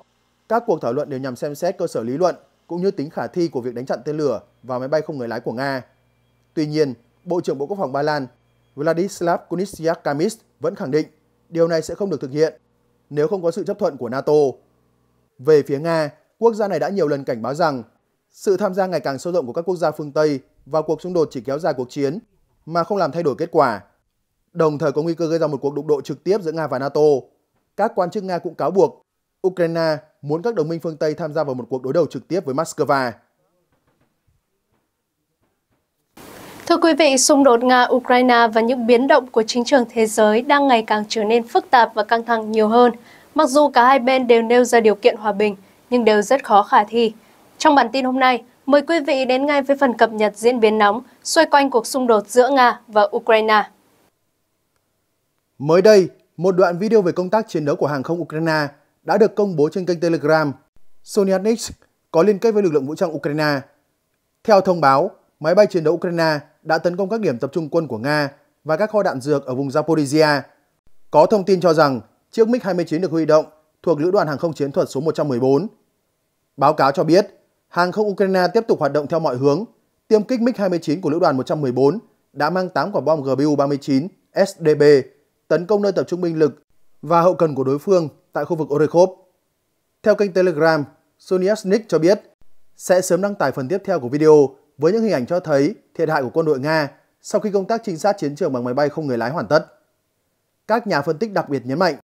các cuộc thảo luận đều nhằm xem xét cơ sở lý luận cũng như tính khả thi của việc đánh chặn tên lửa và máy bay không người lái của Nga. Tuy nhiên, Bộ trưởng Bộ Quốc phòng Ba Lan Vladislav Kunitsyakamis vẫn khẳng định điều này sẽ không được thực hiện nếu không có sự chấp thuận của NATO. Về phía Nga, quốc gia này đã nhiều lần cảnh báo rằng sự tham gia ngày càng sâu rộng của các quốc gia phương Tây vào cuộc xung đột chỉ kéo dài cuộc chiến mà không làm thay đổi kết quả. Đồng thời có nguy cơ gây ra một cuộc đụng độ trực tiếp giữa Nga và NATO. Các quan chức Nga cũng cáo buộc Ukraine muốn các đồng minh phương Tây tham gia vào một cuộc đối đầu trực tiếp với Moscow. Thưa quý vị, xung đột Nga-Ukraine và những biến động của chính trường thế giới đang ngày càng trở nên phức tạp và căng thẳng nhiều hơn. Mặc dù cả hai bên đều nêu ra điều kiện hòa bình, nhưng đều rất khó khả thi. Trong bản tin hôm nay, mời quý vị đến ngay với phần cập nhật diễn biến nóng xoay quanh cuộc xung đột giữa Nga và Ukraine. Mới đây, một đoạn video về công tác chiến đấu của hàng không Ukraine đã được công bố trên kênh Telegram Sonyatnik có liên kết với lực lượng vũ trang Ukraine. Theo thông báo, máy bay chiến đấu Ukraine đã tấn công các điểm tập trung quân của Nga và các kho đạn dược ở vùng Zaporizhia. Có thông tin cho rằng chiếc MiG-29 được huy động thuộc Lữ đoàn Hàng không Chiến thuật số 114. Báo cáo cho biết, hàng không Ukraine tiếp tục hoạt động theo mọi hướng. Tiêm kích MiG-29 của Lữ đoàn 114 đã mang 8 quả bom GBU-39 SDB tấn công nơi tập trung binh lực và hậu cần của đối phương tại khu vực Orekhov. Theo kênh Telegram, Soniasnik cho biết sẽ sớm đăng tải phần tiếp theo của video với những hình ảnh cho thấy thiệt hại của quân đội Nga sau khi công tác trinh sát chiến trường bằng máy bay không người lái hoàn tất. Các nhà phân tích đặc biệt nhấn mạnh,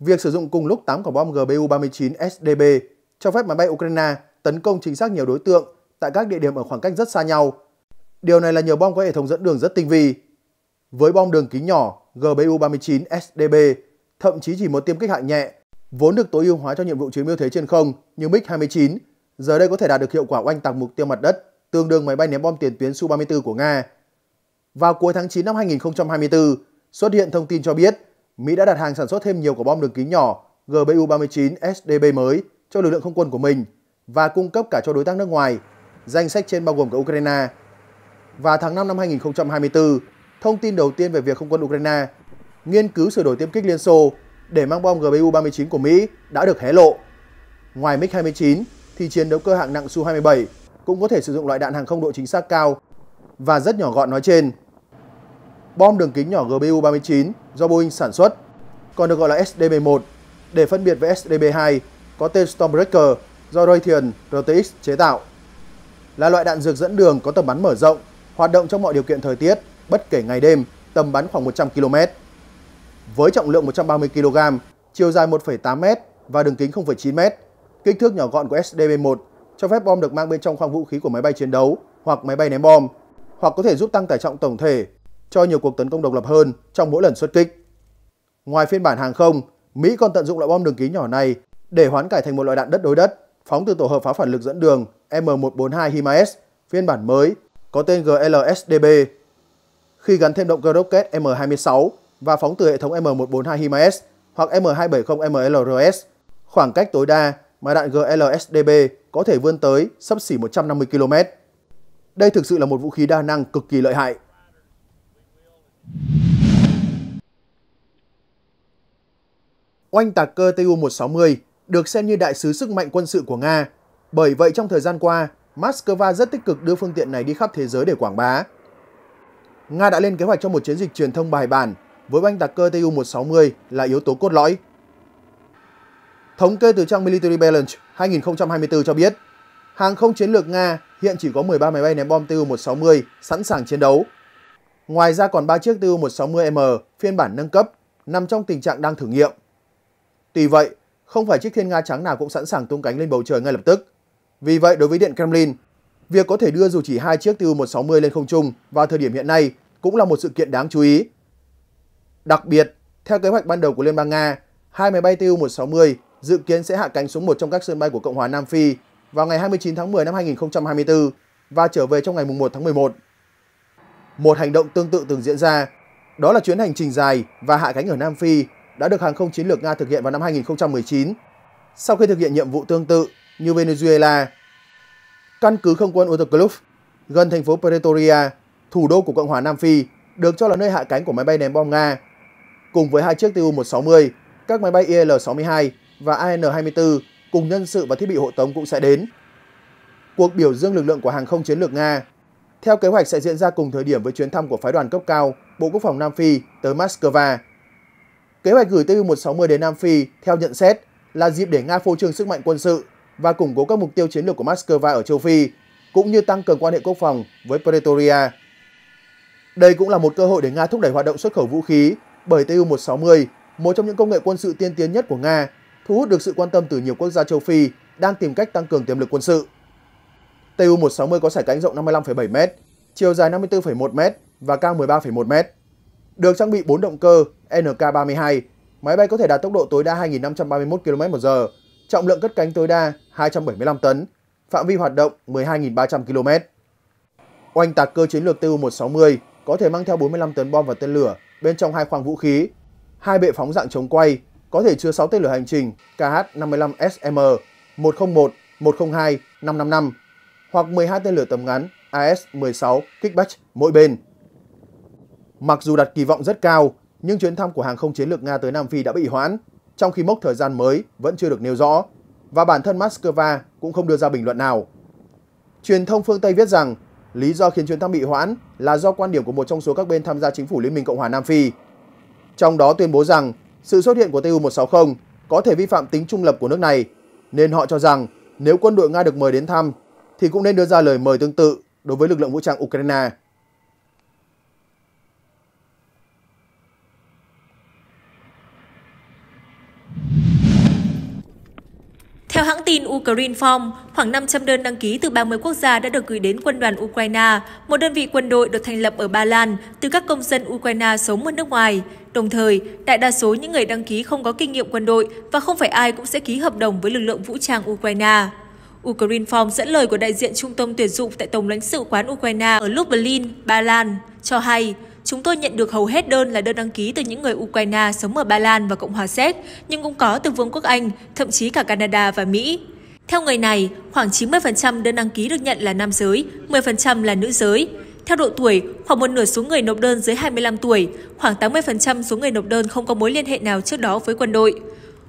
việc sử dụng cùng lúc 8 quả bom GBU-39 SDB cho phép máy bay Ukraine tấn công chính xác nhiều đối tượng tại các địa điểm ở khoảng cách rất xa nhau. Điều này là nhờ bom có hệ thống dẫn đường rất tinh vi. Với bom đường kính nhỏ GBU-39 SDB, thậm chí chỉ một tiêm kích hạng nhẹ, vốn được tối ưu hóa cho nhiệm vụ chiếm ưu thế trên không như MiG-29, giờ đây có thể đạt được hiệu quả oanh tạc mục tiêu mặt đất tương đương máy bay ném bom tiền tuyến Su-34 của Nga. Vào cuối tháng 9 năm 2024, xuất hiện thông tin cho biết Mỹ đã đặt hàng sản xuất thêm nhiều quả bom đường kính nhỏ GBU-39 SDB mới cho lực lượng không quân của mình và cung cấp cả cho đối tác nước ngoài, danh sách trên bao gồm cả Ukraine. Và tháng 5 năm 2024, thông tin đầu tiên về việc không quân Ukraine nghiên cứu sửa đổi tiêm kích Liên Xô để mang bom GBU-39 của Mỹ đã được hé lộ. Ngoài MiG-29 thì chiến đấu cơ hạng nặng Su-27 cũng có thể sử dụng loại đạn hàng không độ chính xác cao và rất nhỏ gọn nói trên. Bom đường kính nhỏ GBU-39 do Boeing sản xuất, còn được gọi là SDB-1 để phân biệt với SDB-2 có tên Stormbreaker do Raytheon RTX chế tạo. Là loại đạn dược dẫn đường có tầm bắn mở rộng, hoạt động trong mọi điều kiện thời tiết, bất kể ngày đêm, tầm bắn khoảng 100 km. Với trọng lượng 130 kg, chiều dài 1,8 m và đường kính 0,9 m, kích thước nhỏ gọn của SDB-1 cho phép bom được mang bên trong khoang vũ khí của máy bay chiến đấu hoặc máy bay ném bom, hoặc có thể giúp tăng tải trọng tổng thể cho nhiều cuộc tấn công độc lập hơn trong mỗi lần xuất kích. Ngoài phiên bản hàng không, Mỹ còn tận dụng loại bom đường kính nhỏ này để hoán cải thành một loại đạn đất đối đất phóng từ tổ hợp pháo phản lực dẫn đường M142 HIMARS phiên bản mới có tên GLSDB. Khi gắn thêm động cơ rocket M26 và phóng từ hệ thống M142 HIMARS hoặc M270 MLRS, khoảng cách tối đa mà đạn GLSDB có thể vươn tới sấp xỉ 150 km. Đây thực sự là một vũ khí đa năng cực kỳ lợi hại. Oanh tạc cơ Tu-160 được xem như đại sứ sức mạnh quân sự của Nga. Bởi vậy trong thời gian qua, Moscow rất tích cực đưa phương tiện này đi khắp thế giới để quảng bá. Nga đã lên kế hoạch cho một chiến dịch truyền thông bài bản với oanh tạc cơ Tu-160 là yếu tố cốt lõi. Thống kê từ trang Military Balance 2024 cho biết, hàng không chiến lược Nga hiện chỉ có 13 máy bay ném bom Tu-160 sẵn sàng chiến đấu. Ngoài ra còn 3 chiếc Tu-160M phiên bản nâng cấp nằm trong tình trạng đang thử nghiệm. Tuy vậy, không phải chiếc thiên Nga trắng nào cũng sẵn sàng tung cánh lên bầu trời ngay lập tức. Vì vậy, đối với Điện Kremlin, việc có thể đưa dù chỉ hai chiếc Tu-160 lên không trung vào thời điểm hiện nay cũng là một sự kiện đáng chú ý. Đặc biệt, theo kế hoạch ban đầu của Liên bang Nga, hai máy bay Tu-160 dự kiến sẽ hạ cánh xuống một trong các sân bay của Cộng hòa Nam Phi vào ngày 29 tháng 10 năm 2024 và trở về trong ngày 1 tháng 11. Một hành động tương tự từng diễn ra, đó là chuyến hành trình dài và hạ cánh ở Nam Phi đã được hàng không chiến lược Nga thực hiện vào năm 2019 sau khi thực hiện nhiệm vụ tương tự như Venezuela. Căn cứ không quân Autoclub gần thành phố Pretoria, thủ đô của Cộng hòa Nam Phi, được cho là nơi hạ cánh của máy bay ném bom Nga. Cùng với hai chiếc Tu-160, các máy bay IL-62 và AN-24 cùng nhân sự và thiết bị hộ tống cũng sẽ đến. Cuộc biểu dương lực lượng của hàng không chiến lược Nga theo kế hoạch sẽ diễn ra cùng thời điểm với chuyến thăm của phái đoàn cấp cao Bộ Quốc phòng Nam Phi tới Moscow. Kế hoạch gửi Tu-160 đến Nam Phi theo nhận xét là dịp để Nga phô trương sức mạnh quân sự và củng cố các mục tiêu chiến lược của Moscow ở châu Phi, cũng như tăng cường quan hệ quốc phòng với Pretoria. Đây cũng là một cơ hội để Nga thúc đẩy hoạt động xuất khẩu vũ khí bởi Tu-160, một trong những công nghệ quân sự tiên tiến nhất của Nga thu hút được sự quan tâm từ nhiều quốc gia châu Phi đang tìm cách tăng cường tiềm lực quân sự. Tu-160 có sải cánh rộng 55,7m, chiều dài 54,1m và cao 13,1m. Được trang bị 4 động cơ NK-32, máy bay có thể đạt tốc độ tối đa 2.531 km/h, trọng lượng cất cánh tối đa 275 tấn, phạm vi hoạt động 12.300 km. Oanh tạc cơ chiến lược Tu-160 có thể mang theo 45 tấn bom và tên lửa bên trong hai khoang vũ khí, hai bệ phóng dạng chống quay có thể chứa 6 tên lửa hành trình KH-55SM, 101, 102, 555 hoặc 12 tên lửa tầm ngắn AS-16 Kickback mỗi bên. Mặc dù đặt kỳ vọng rất cao, nhưng chuyến thăm của hàng không chiến lược Nga tới Nam Phi đã bị hoãn, trong khi mốc thời gian mới vẫn chưa được nêu rõ, và bản thân Moscow cũng không đưa ra bình luận nào. Truyền thông phương Tây viết rằng, lý do khiến chuyến thăm bị hoãn là do quan điểm của một trong số các bên tham gia chính phủ Liên minh Cộng hòa Nam Phi. Trong đó tuyên bố rằng sự xuất hiện của Tu-160 có thể vi phạm tính trung lập của nước này, nên họ cho rằng nếu quân đội Nga được mời đến thăm thì cũng nên đưa ra lời mời tương tự đối với lực lượng vũ trang Ukraine. Theo hãng tin Ukrainform, khoảng 500 đơn đăng ký từ 30 quốc gia đã được gửi đến quân đoàn Ukraine, một đơn vị quân đội được thành lập ở Ba Lan từ các công dân Ukraine sống ở nước ngoài. Đồng thời, đại đa số những người đăng ký không có kinh nghiệm quân đội và không phải ai cũng sẽ ký hợp đồng với lực lượng vũ trang Ukraine. Ukrainform dẫn lời của đại diện trung tâm tuyển dụng tại Tổng lãnh sự quán Ukraine ở Lublin, Ba Lan, cho hay Chúng tôi nhận được hầu hết đơn là đơn đăng ký từ những người Ukraine sống ở Ba Lan và Cộng hòa Séc, nhưng cũng có từ Vương quốc Anh, thậm chí cả Canada và Mỹ. Theo người này, khoảng 90% đơn đăng ký được nhận là nam giới, 10% là nữ giới. Theo độ tuổi, khoảng một nửa số người nộp đơn dưới 25 tuổi, khoảng 80% số người nộp đơn không có mối liên hệ nào trước đó với quân đội.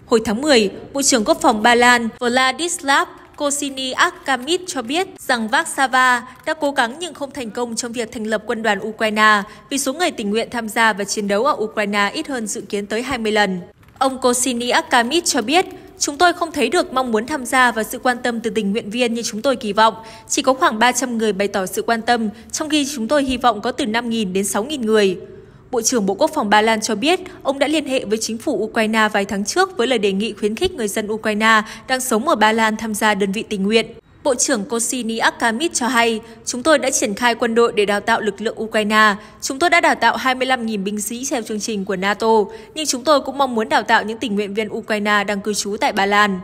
Hồi tháng 10, Bộ trưởng Quốc phòng Ba Lan Vladislav Kosini Akamit cho biết rằng Vaksava đã cố gắng nhưng không thành công trong việc thành lập quân đoàn Ukraine vì số người tình nguyện tham gia và chiến đấu ở Ukraine ít hơn dự kiến tới 20 lần. Ông Kosini Akamit cho biết, Chúng tôi không thấy được mong muốn tham gia và sự quan tâm từ tình nguyện viên như chúng tôi kỳ vọng. Chỉ có khoảng 300 người bày tỏ sự quan tâm, trong khi chúng tôi hy vọng có từ 5.000 đến 6.000 người. Bộ trưởng Bộ Quốc phòng Ba Lan cho biết ông đã liên hệ với chính phủ Ukraine vài tháng trước với lời đề nghị khuyến khích người dân Ukraine đang sống ở Ba Lan tham gia đơn vị tình nguyện. Bộ trưởng Kosini Akamit cho hay, chúng tôi đã triển khai quân đội để đào tạo lực lượng Ukraine. Chúng tôi đã đào tạo 25.000 binh sĩ theo chương trình của NATO, nhưng chúng tôi cũng mong muốn đào tạo những tình nguyện viên Ukraine đang cư trú tại Ba Lan.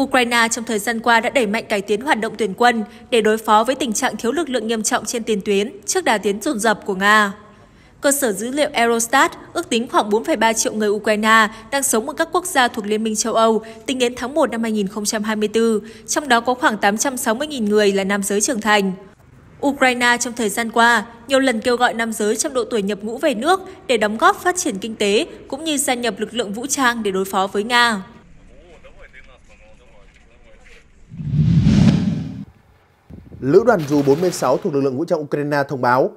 Ukraine trong thời gian qua đã đẩy mạnh cải tiến hoạt động tuyển quân để đối phó với tình trạng thiếu lực lượng nghiêm trọng trên tiền tuyến trước đà tiến dồn dập của Nga. Cơ sở dữ liệu Eurostat ước tính khoảng 4,3 triệu người Ukraine đang sống ở các quốc gia thuộc Liên minh châu Âu tính đến tháng 1 năm 2024, trong đó có khoảng 860.000 người là nam giới trưởng thành. Ukraine trong thời gian qua nhiều lần kêu gọi nam giới trong độ tuổi nhập ngũ về nước để đóng góp phát triển kinh tế cũng như gia nhập lực lượng vũ trang để đối phó với Nga. Lữ đoàn dù 46 thuộc lực lượng vũ trang Ukraine thông báo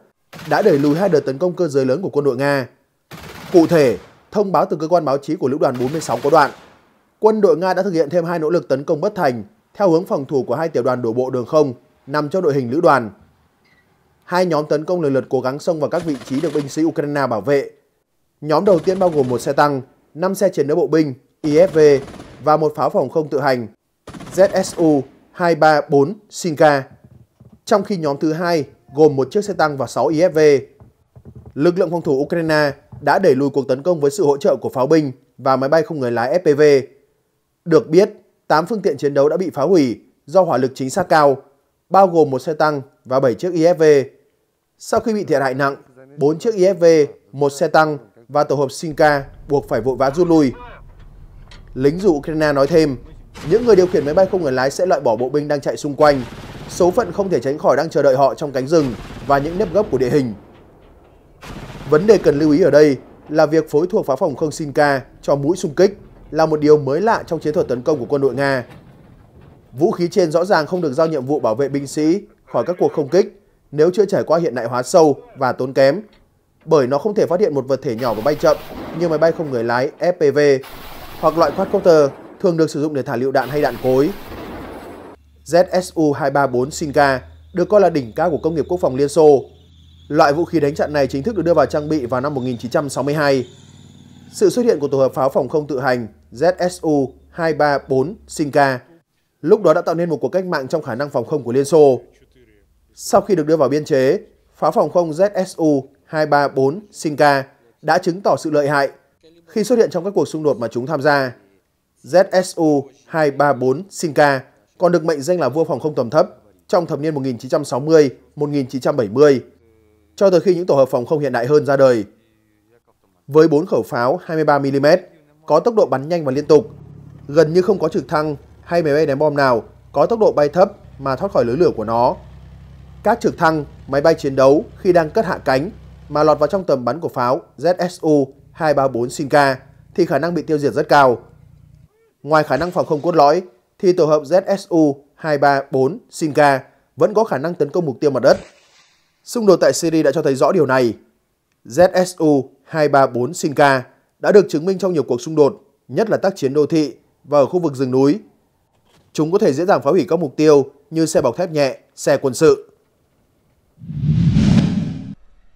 đã đẩy lùi hai đợt tấn công cơ giới lớn của quân đội Nga. Cụ thể, thông báo từ cơ quan báo chí của lữ đoàn 46 có đoạn, quân đội Nga đã thực hiện thêm hai nỗ lực tấn công bất thành theo hướng phòng thủ của hai tiểu đoàn đổ bộ đường không nằm trong đội hình lữ đoàn. Hai nhóm tấn công lần lượt cố gắng xông vào các vị trí được binh sĩ Ukraine bảo vệ. Nhóm đầu tiên bao gồm một xe tăng, 5 xe chiến đấu bộ binh IFV và một pháo phòng không tự hành ZSU-234 Sinka. Trong khi nhóm thứ hai gồm một chiếc xe tăng và 6 IFV. Lực lượng phòng thủ Ukraine đã đẩy lùi cuộc tấn công với sự hỗ trợ của pháo binh và máy bay không người lái FPV. Được biết, 8 phương tiện chiến đấu đã bị phá hủy do hỏa lực chính xác cao, bao gồm một xe tăng và 7 chiếc IFV. Sau khi bị thiệt hại nặng, 4 chiếc IFV, một xe tăng và tổ hợp Sinka buộc phải vội vã rút lui. Lính dù Ukraine nói thêm, những người điều khiển máy bay không người lái sẽ loại bỏ bộ binh đang chạy xung quanh số phận không thể tránh khỏi đang chờ đợi họ trong cánh rừng và những nếp gấp của địa hình. Vấn đề cần lưu ý ở đây là việc phối thuộc phá phòng không Sinka cho mũi xung kích là một điều mới lạ trong chiến thuật tấn công của quân đội Nga. Vũ khí trên rõ ràng không được giao nhiệm vụ bảo vệ binh sĩ khỏi các cuộc không kích nếu chưa trải qua hiện đại hóa sâu và tốn kém, bởi nó không thể phát hiện một vật thể nhỏ và bay chậm như máy bay không người lái FPV hoặc loại quadcopter thường được sử dụng để thả lựu đạn hay đạn cối ZSU-234 Sinka, được coi là đỉnh cao của công nghiệp quốc phòng Liên Xô. Loại vũ khí đánh chặn này chính thức được đưa vào trang bị vào năm 1962. Sự xuất hiện của tổ hợp pháo phòng không tự hành ZSU-234 Sinka lúc đó đã tạo nên một cuộc cách mạng trong khả năng phòng không của Liên Xô. Sau khi được đưa vào biên chế, pháo phòng không ZSU-234 Sinka đã chứng tỏ sự lợi hại khi xuất hiện trong các cuộc xung đột mà chúng tham gia. ZSU-234 Sinka còn được mệnh danh là vua phòng không tầm thấp trong thập niên 1960-1970, cho tới khi những tổ hợp phòng không hiện đại hơn ra đời. Với 4 khẩu pháo 23mm, có tốc độ bắn nhanh và liên tục, gần như không có trực thăng hay máy bay ném bom nào có tốc độ bay thấp mà thoát khỏi lưới lửa của nó. Các trực thăng, máy bay chiến đấu khi đang cất hạ cánh mà lọt vào trong tầm bắn của pháo ZSU-234 Sinka thì khả năng bị tiêu diệt rất cao. Ngoài khả năng phòng không cốt lõi, thì tổ hợp ZSU-234 Sinka vẫn có khả năng tấn công mục tiêu mặt đất. Xung đột tại Syria đã cho thấy rõ điều này. ZSU-234 Sinka đã được chứng minh trong nhiều cuộc xung đột, nhất là tác chiến đô thị và ở khu vực rừng núi. Chúng có thể dễ dàng phá hủy các mục tiêu như xe bọc thép nhẹ, xe quân sự.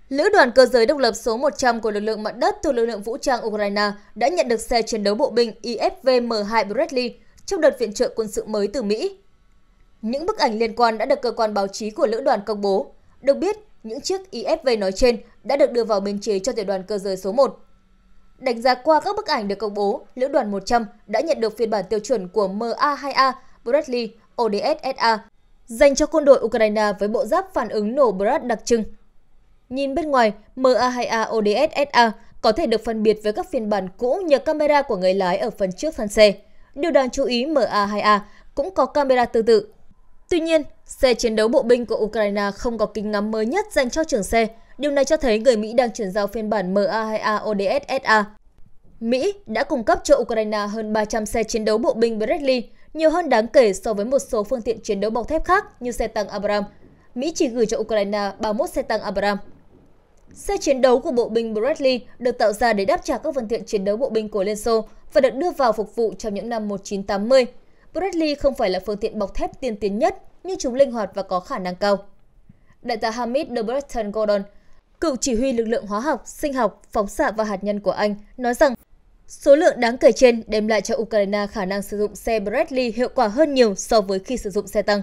Lữ đoàn cơ giới độc lập số 100 của lực lượng mặt đất thuộc lực lượng vũ trang Ukraine đã nhận được xe chiến đấu bộ binh IFV M2 Bradley trong đợt viện trợ quân sự mới từ Mỹ. Những bức ảnh liên quan đã được cơ quan báo chí của lữ đoàn công bố. Được biết, những chiếc IFV nói trên đã được đưa vào biên chế cho tiểu đoàn cơ giới số 1. Đánh giá qua các bức ảnh được công bố, lữ đoàn 100 đã nhận được phiên bản tiêu chuẩn của MA-2A Bradley ODSSA dành cho quân đội Ukraine với bộ giáp phản ứng nổ Brad đặc trưng. Nhìn bên ngoài, MA-2A ODSSA có thể được phân biệt với các phiên bản cũ nhờ camera của người lái ở phần trước thân xe. Điều đáng chú ý MA-2A cũng có camera tương tự. Tuy nhiên, xe chiến đấu bộ binh của Ukraine không có kính ngắm mới nhất dành cho trường xe. Điều này cho thấy người Mỹ đang chuyển giao phiên bản MA-2A ODSSA. Mỹ đã cung cấp cho Ukraine hơn 300 xe chiến đấu bộ binh Bradley, nhiều hơn đáng kể so với một số phương tiện chiến đấu bọc thép khác như xe tăng Abrams. Mỹ chỉ gửi cho Ukraine 31 xe tăng Abrams. Xe chiến đấu của bộ binh Bradley được tạo ra để đáp trả các phương tiện chiến đấu bộ binh của Liên Xô và được đưa vào phục vụ trong những năm 1980. Bradley không phải là phương tiện bọc thép tiên tiến nhất, nhưng chúng linh hoạt và có khả năng cao. Đại tá Hamid de Gordon, cựu chỉ huy lực lượng hóa học, sinh học, phóng xạ và hạt nhân của Anh, nói rằng số lượng đáng kể trên đem lại cho Ukraine khả năng sử dụng xe Bradley hiệu quả hơn nhiều so với khi sử dụng xe tăng.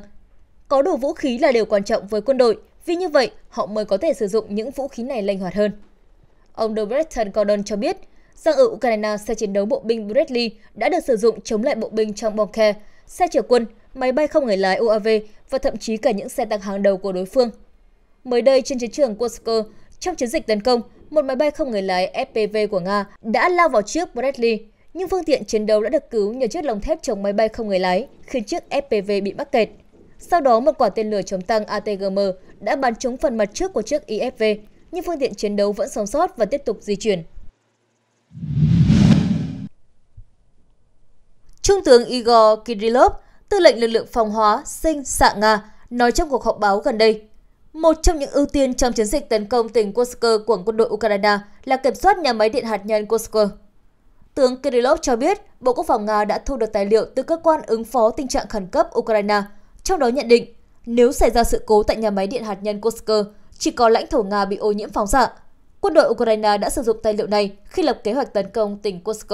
Có đủ vũ khí là điều quan trọng với quân đội, vì như vậy họ mới có thể sử dụng những vũ khí này linh hoạt hơn. Ông de Gordon cho biết rằng ở Ukraine xe chiến đấu bộ binh Bradley đã được sử dụng chống lại bộ binh trong bom khe, xe chở quân, máy bay không người lái UAV và thậm chí cả những xe tăng hàng đầu của đối phương. Mới đây trên chiến trường Kursk, trong chiến dịch tấn công, một máy bay không người lái FPV của Nga đã lao vào trước Bradley, nhưng phương tiện chiến đấu đã được cứu nhờ chiếc lồng thép chống máy bay không người lái, khiến chiếc FPV bị mắc kẹt. Sau đó, một quả tên lửa chống tăng ATGM đã bắn trúng phần mặt trước của chiếc IFV, nhưng phương tiện chiến đấu vẫn sống sót và tiếp tục di chuyển. Trung tướng Igor Kirillov, tư lệnh lực lượng phòng hóa sinh xạ Nga, nói trong cuộc họp báo gần đây. Một trong những ưu tiên trong chiến dịch tấn công tỉnh Kursk của quân đội Ukraine là kiểm soát nhà máy điện hạt nhân Kursk. Tướng Kirillov cho biết Bộ Quốc phòng Nga đã thu được tài liệu từ cơ quan ứng phó tình trạng khẩn cấp Ukraine, trong đó nhận định nếu xảy ra sự cố tại nhà máy điện hạt nhân Kursk, chỉ có lãnh thổ Nga bị ô nhiễm phóng xạ. Quân đội Ukraine đã sử dụng tài liệu này khi lập kế hoạch tấn công tỉnh Kursk.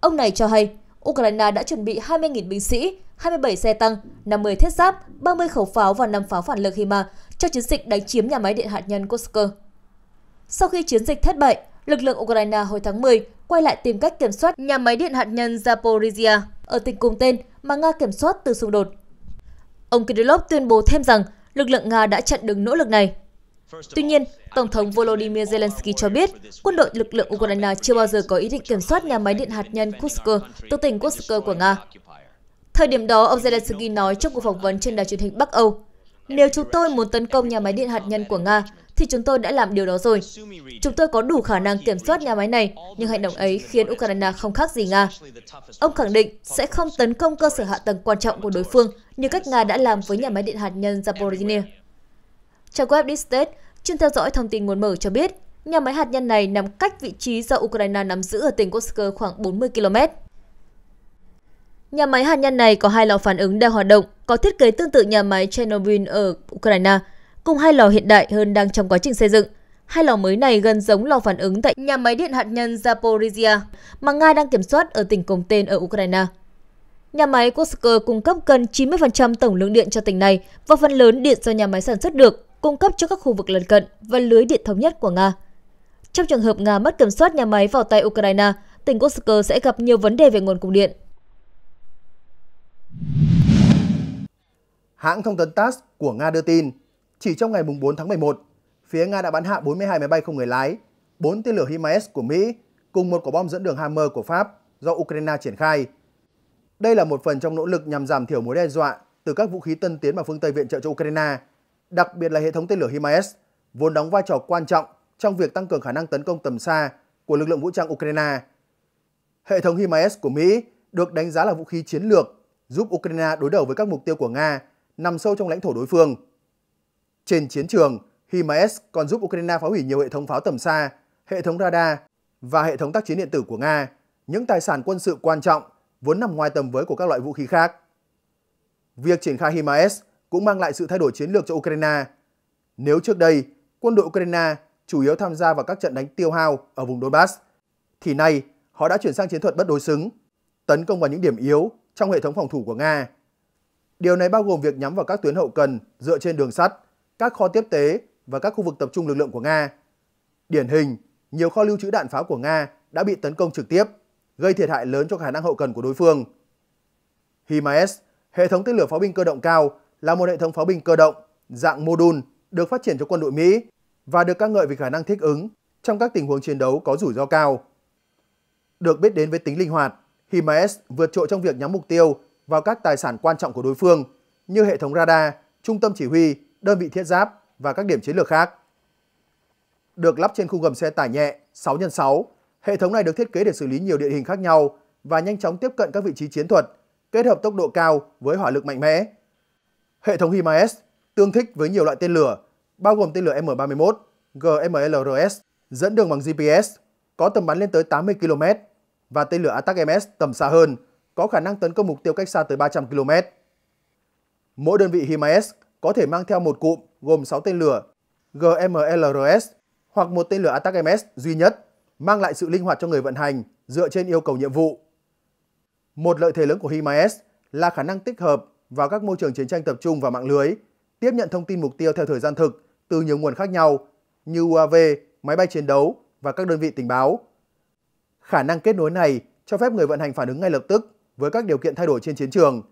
Ông này cho hay, Ukraine đã chuẩn bị 20.000 binh sĩ, 27 xe tăng, 50 thiết giáp, 30 khẩu pháo và 5 pháo phản lực HIMARS cho chiến dịch đánh chiếm nhà máy điện hạt nhân Kursk. Sau khi chiến dịch thất bại, lực lượng Ukraine hồi tháng 10 quay lại tìm cách kiểm soát nhà máy điện hạt nhân Zaporizhia ở tỉnh cùng tên mà Nga kiểm soát từ xung đột. Ông Kirillov tuyên bố thêm rằng lực lượng Nga đã chặn đứng nỗ lực này. Tuy nhiên, Tổng thống Volodymyr Zelensky cho biết quân đội lực lượng Ukraine chưa bao giờ có ý định kiểm soát nhà máy điện hạt nhân Kursk, thuộc tỉnh Kursk của Nga. Thời điểm đó, ông Zelensky nói trong cuộc phỏng vấn trên đài truyền hình Bắc Âu, nếu chúng tôi muốn tấn công nhà máy điện hạt nhân của Nga, thì chúng tôi đã làm điều đó rồi. Chúng tôi có đủ khả năng kiểm soát nhà máy này, nhưng hành động ấy khiến Ukraine không khác gì Nga. Ông khẳng định sẽ không tấn công cơ sở hạ tầng quan trọng của đối phương như cách Nga đã làm với nhà máy điện hạt nhân Zaporizhia. Trang web Distate, chuyên theo dõi thông tin nguồn mở cho biết, nhà máy hạt nhân này nằm cách vị trí do Ukraine nắm giữ ở tỉnh Kursk khoảng 40 km. Nhà máy hạt nhân này có hai lò phản ứng đang hoạt động, có thiết kế tương tự nhà máy Chernobyl ở Ukraine, cùng hai lò hiện đại hơn đang trong quá trình xây dựng. Hai lò mới này gần giống lò phản ứng tại nhà máy điện hạt nhân Zaporizhia mà Nga đang kiểm soát ở tỉnh cùng tên ở Ukraine. Nhà máy Kursk cung cấp gần 90% tổng lượng điện cho tỉnh này và phần lớn điện do nhà máy sản xuất được cung cấp cho các khu vực lân cận và lưới điện thống nhất của Nga. Trong trường hợp Nga mất kiểm soát nhà máy vào tay Ukraine, tỉnh Kursk sẽ gặp nhiều vấn đề về nguồn cung điện. Hãng thông tấn TASS của Nga đưa tin, chỉ trong ngày 4 tháng 11, phía Nga đã bắn hạ 42 máy bay không người lái, 4 tên lửa HIMARS của Mỹ cùng một quả bom dẫn đường Hammer của Pháp do Ukraine triển khai. Đây là một phần trong nỗ lực nhằm giảm thiểu mối đe dọa từ các vũ khí tân tiến mà phương Tây viện trợ cho Ukraine – đặc biệt là hệ thống tên lửa HIMARS, vốn đóng vai trò quan trọng trong việc tăng cường khả năng tấn công tầm xa của lực lượng vũ trang Ukraine. Hệ thống HIMARS của Mỹ được đánh giá là vũ khí chiến lược giúp Ukraine đối đầu với các mục tiêu của Nga nằm sâu trong lãnh thổ đối phương. Trên chiến trường, HIMARS còn giúp Ukraine phá hủy nhiều hệ thống pháo tầm xa, hệ thống radar và hệ thống tác chiến điện tử của Nga, những tài sản quân sự quan trọng vốn nằm ngoài tầm với của các loại vũ khí khác. Việc triển khai HIMARS cũng mang lại sự thay đổi chiến lược cho Ukraine. Nếu trước đây, quân đội Ukraine chủ yếu tham gia vào các trận đánh tiêu hao ở vùng Donbass, thì nay họ đã chuyển sang chiến thuật bất đối xứng, tấn công vào những điểm yếu trong hệ thống phòng thủ của Nga. Điều này bao gồm việc nhắm vào các tuyến hậu cần dựa trên đường sắt, các kho tiếp tế và các khu vực tập trung lực lượng của Nga. Điển hình, nhiều kho lưu trữ đạn pháo của Nga đã bị tấn công trực tiếp, gây thiệt hại lớn cho khả năng hậu cần của đối phương. HIMARS, hệ thống tên lửa pháo binh cơ động cao là một hệ thống pháo binh cơ động dạng mô đun được phát triển cho quân đội Mỹ và được ca ngợi vì khả năng thích ứng trong các tình huống chiến đấu có rủi ro cao. Được biết đến với tính linh hoạt, HIMARS vượt trội trong việc nhắm mục tiêu vào các tài sản quan trọng của đối phương như hệ thống radar, trung tâm chỉ huy, đơn vị thiết giáp và các điểm chiến lược khác. Được lắp trên khu gầm xe tải nhẹ 6x6, hệ thống này được thiết kế để xử lý nhiều địa hình khác nhau và nhanh chóng tiếp cận các vị trí chiến thuật, kết hợp tốc độ cao với hỏa lực mạnh mẽ Hệ thống HIMARS tương thích với nhiều loại tên lửa, bao gồm tên lửa M31, GMLRS, dẫn đường bằng GPS, có tầm bắn lên tới 80 km và tên lửa ATAC-MS tầm xa hơn, có khả năng tấn công mục tiêu cách xa tới 300 km. Mỗi đơn vị HIMARS có thể mang theo một cụm gồm 6 tên lửa GMLRS hoặc một tên lửa ATAC-MS duy nhất, mang lại sự linh hoạt cho người vận hành dựa trên yêu cầu nhiệm vụ. Một lợi thế lớn của HIMARS là khả năng tích hợp vào các môi trường chiến tranh tập trung và mạng lưới, tiếp nhận thông tin mục tiêu theo thời gian thực từ nhiều nguồn khác nhau như UAV, máy bay chiến đấu và các đơn vị tình báo. Khả năng kết nối này cho phép người vận hành phản ứng ngay lập tức với các điều kiện thay đổi trên chiến trường,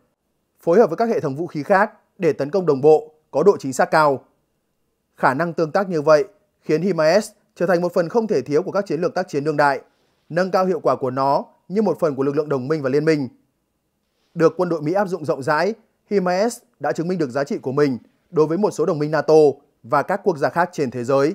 phối hợp với các hệ thống vũ khí khác để tấn công đồng bộ có độ chính xác cao. Khả năng tương tác như vậy khiến HIMARS trở thành một phần không thể thiếu của các chiến lược tác chiến đương đại, nâng cao hiệu quả của nó như một phần của lực lượng đồng minh và liên minh. Được quân đội Mỹ áp dụng rộng rãi HIMARS đã chứng minh được giá trị của mình đối với một số đồng minh NATO và các quốc gia khác trên thế giới.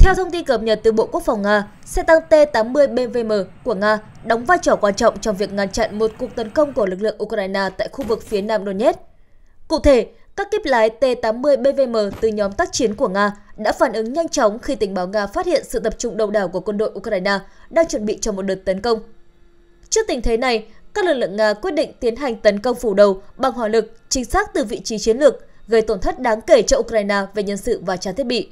Theo thông tin cập nhật từ Bộ Quốc phòng Nga, xe tăng T-80 BVM của Nga đóng vai trò quan trọng trong việc ngăn chặn một cuộc tấn công của lực lượng Ukraine tại khu vực phía nam Donetsk. Cụ thể, các kíp lái T-80 BVM từ nhóm tác chiến của Nga đã phản ứng nhanh chóng khi tình báo Nga phát hiện sự tập trung đầu đảo của quân đội Ukraine đang chuẩn bị cho một đợt tấn công. Trước tình thế này, các lực lượng Nga quyết định tiến hành tấn công phủ đầu bằng hỏa lực chính xác từ vị trí chiến lược, gây tổn thất đáng kể cho Ukraine về nhân sự và trang thiết bị.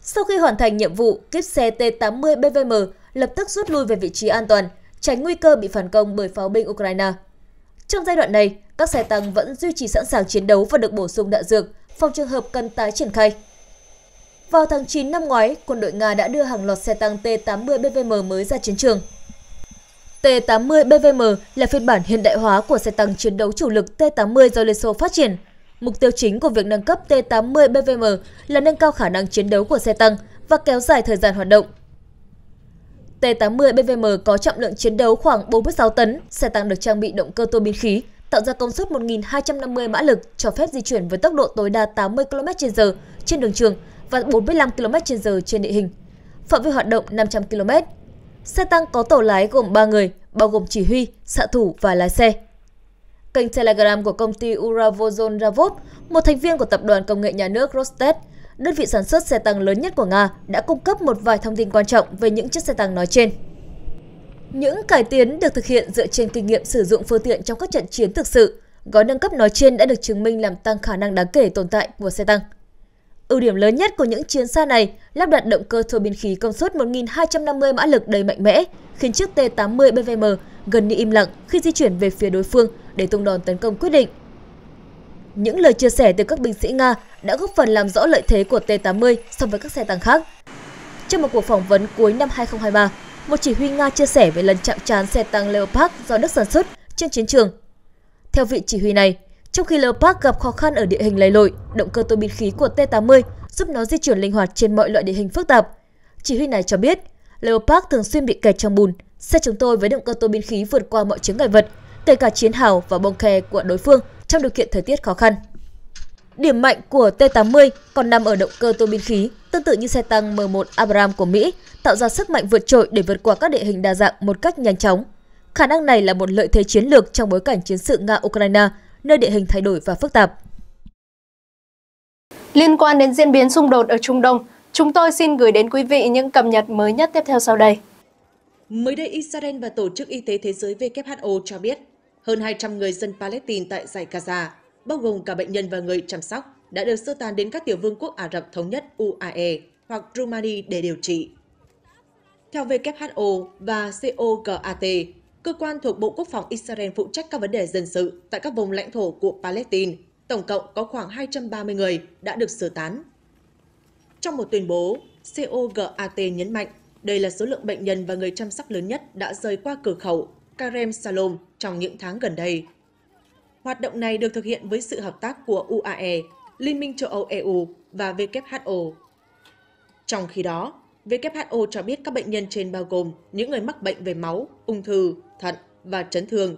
Sau khi hoàn thành nhiệm vụ, kiếp xe T-80 BVM lập tức rút lui về vị trí an toàn, tránh nguy cơ bị phản công bởi pháo binh Ukraine. Trong giai đoạn này, các xe tăng vẫn duy trì sẵn sàng chiến đấu và được bổ sung đạn dược, phòng trường hợp cần tái triển khai. Vào tháng 9 năm ngoái, quân đội Nga đã đưa hàng loạt xe tăng T-80 BVM mới ra chiến trường. T-80 BVM là phiên bản hiện đại hóa của xe tăng chiến đấu chủ lực T-80 do Liên Xô phát triển. Mục tiêu chính của việc nâng cấp T-80 BVM là nâng cao khả năng chiến đấu của xe tăng và kéo dài thời gian hoạt động. T-80 BVM có trọng lượng chiến đấu khoảng 46 tấn, xe tăng được trang bị động cơ tua bin khí, tạo ra công suất 1.250 mã lực, cho phép di chuyển với tốc độ tối đa 80 km/h trên đường trường và 45 km/h trên địa hình. Phạm vi hoạt động 500 km. Xe tăng có tổ lái gồm 3 người, bao gồm chỉ huy, xạ thủ và lái xe. Kênh Telegram của công ty Uravozon Ravot, một thành viên của tập đoàn công nghệ nhà nước Rostet, đơn vị sản xuất xe tăng lớn nhất của Nga, đã cung cấp một vài thông tin quan trọng về những chiếc xe tăng nói trên. Những cải tiến được thực hiện dựa trên kinh nghiệm sử dụng phương tiện trong các trận chiến thực sự. Gói nâng cấp nói trên đã được chứng minh làm tăng khả năng đáng kể tồn tại của xe tăng. Ưu điểm lớn nhất của những chiến xa này lắp đặt động cơ thô biến khí công suất 1.250 mã lực đầy mạnh mẽ, khiến chiếc T-80 BVM gần như im lặng khi di chuyển về phía đối phương để tung đòn tấn công quyết định. Những lời chia sẻ từ các binh sĩ Nga đã góp phần làm rõ lợi thế của T-80 so với các xe tăng khác. Trong một cuộc phỏng vấn cuối năm 2023, một chỉ huy Nga chia sẻ về lần chạm trán xe tăng Leopard do Đức sản xuất trên chiến trường. Theo vị chỉ huy này, trong khi Leopard gặp khó khăn ở địa hình lầy lội, động cơ tô bin khí của T80 giúp nó di chuyển linh hoạt trên mọi loại địa hình phức tạp. Chỉ huy này cho biết, Leopard thường xuyên bị kẹt trong bùn. Xe chúng tôi với động cơ tô bin khí vượt qua mọi chướng ngại vật, kể cả chiến hào và bông khe của đối phương trong điều kiện thời tiết khó khăn. Điểm mạnh của T-80 còn nằm ở động cơ tô bin khí, tương tự như xe tăng M1 Abrams của Mỹ, tạo ra sức mạnh vượt trội để vượt qua các địa hình đa dạng một cách nhanh chóng. Khả năng này là một lợi thế chiến lược trong bối cảnh chiến sự Nga-Ukraine nơi địa hình thay đổi và phức tạp. Liên quan đến diễn biến xung đột ở Trung Đông, chúng tôi xin gửi đến quý vị những cập nhật mới nhất tiếp theo sau đây. Mới đây, Israel và Tổ chức Y tế Thế giới WHO cho biết hơn 200 người dân Palestine tại giải Gaza, bao gồm cả bệnh nhân và người chăm sóc, đã được sơ tán đến các tiểu vương quốc Ả Rập Thống Nhất UAE hoặc Rumani để điều trị. Theo WHO và COGAT, cơ quan thuộc Bộ Quốc phòng Israel phụ trách các vấn đề dân sự tại các vùng lãnh thổ của Palestine. Tổng cộng có khoảng 230 người đã được sơ tán. Trong một tuyên bố, COGAT nhấn mạnh đây là số lượng bệnh nhân và người chăm sóc lớn nhất đã rời qua cửa khẩu Karem Salom trong những tháng gần đây. Hoạt động này được thực hiện với sự hợp tác của UAE, Liên minh châu Âu EU và WHO. Trong khi đó, WHO cho biết các bệnh nhân trên bao gồm những người mắc bệnh về máu, ung thư, thận và chấn thương.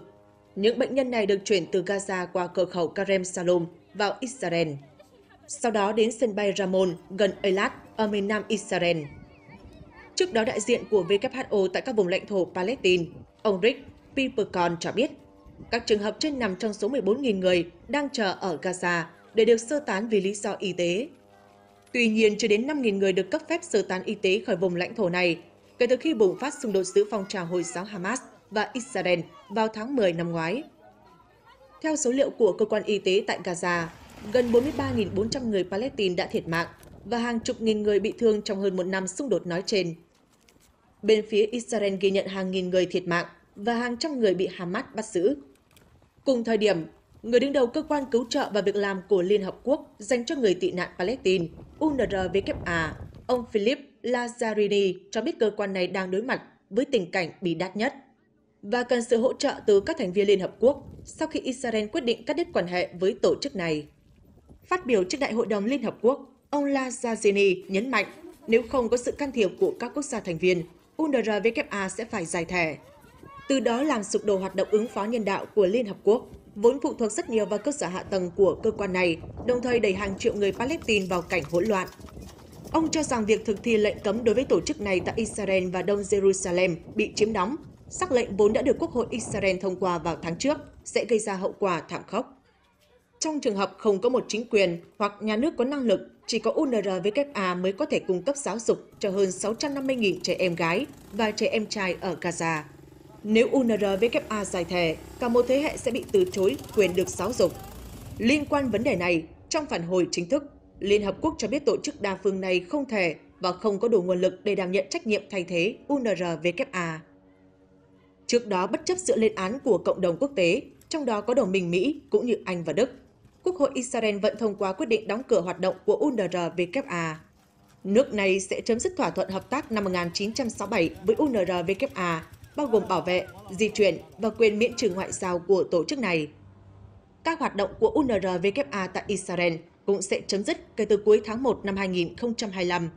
Những bệnh nhân này được chuyển từ Gaza qua cửa khẩu Karem Salom vào Israel. Sau đó đến sân bay Ramon gần Eilat ở miền nam Israel. Trước đó đại diện của WHO tại các vùng lãnh thổ Palestine, ông Rick Pipercon cho biết các trường hợp trên nằm trong số 14.000 người đang chờ ở Gaza để được sơ tán vì lý do y tế. Tuy nhiên, chưa đến 5.000 người được cấp phép sơ tán y tế khỏi vùng lãnh thổ này kể từ khi bùng phát xung đột giữa phong trào Hồi giáo Hamas và Israel vào tháng 10 năm ngoái. Theo số liệu của cơ quan y tế tại Gaza, gần 43.400 người Palestine đã thiệt mạng và hàng chục nghìn người bị thương trong hơn một năm xung đột nói trên. Bên phía Israel ghi nhận hàng nghìn người thiệt mạng và hàng trăm người bị Hamas bắt giữ. Cùng thời điểm, người đứng đầu cơ quan cứu trợ và việc làm của Liên Hợp Quốc dành cho người tị nạn Palestine, UNRWA, ông Philip Lazzarini cho biết cơ quan này đang đối mặt với tình cảnh bị đát nhất và cần sự hỗ trợ từ các thành viên Liên Hợp Quốc sau khi Israel quyết định cắt đứt quan hệ với tổ chức này. Phát biểu trước Đại hội đồng Liên Hợp Quốc, ông Lazzarini nhấn mạnh nếu không có sự can thiệp của các quốc gia thành viên, UNRWA sẽ phải giải thể. Từ đó làm sụp đổ hoạt động ứng phó nhân đạo của Liên Hợp Quốc, vốn phụ thuộc rất nhiều vào cơ sở hạ tầng của cơ quan này, đồng thời đẩy hàng triệu người Palestine vào cảnh hỗn loạn. Ông cho rằng việc thực thi lệnh cấm đối với tổ chức này tại Israel và Đông Jerusalem bị chiếm đóng Sắc lệnh vốn đã được Quốc hội Israel thông qua vào tháng trước sẽ gây ra hậu quả thảm khốc. Trong trường hợp không có một chính quyền hoặc nhà nước có năng lực, chỉ có UNRWA mới có thể cung cấp giáo dục cho hơn 650.000 trẻ em gái và trẻ em trai ở Gaza. Nếu UNRWA giải thể, cả một thế hệ sẽ bị từ chối quyền được giáo dục. Liên quan vấn đề này, trong phản hồi chính thức, Liên Hợp Quốc cho biết tổ chức đa phương này không thể và không có đủ nguồn lực để đảm nhận trách nhiệm thay thế UNRWA. Trước đó bất chấp sự lên án của cộng đồng quốc tế, trong đó có đồng minh Mỹ cũng như Anh và Đức. Quốc hội Israel vẫn thông qua quyết định đóng cửa hoạt động của UNRWA. Nước này sẽ chấm dứt thỏa thuận hợp tác năm 1967 với UNRWA, bao gồm bảo vệ, di chuyển và quyền miễn trừ ngoại giao của tổ chức này. Các hoạt động của UNRWA tại Israel cũng sẽ chấm dứt kể từ cuối tháng 1 năm 2025.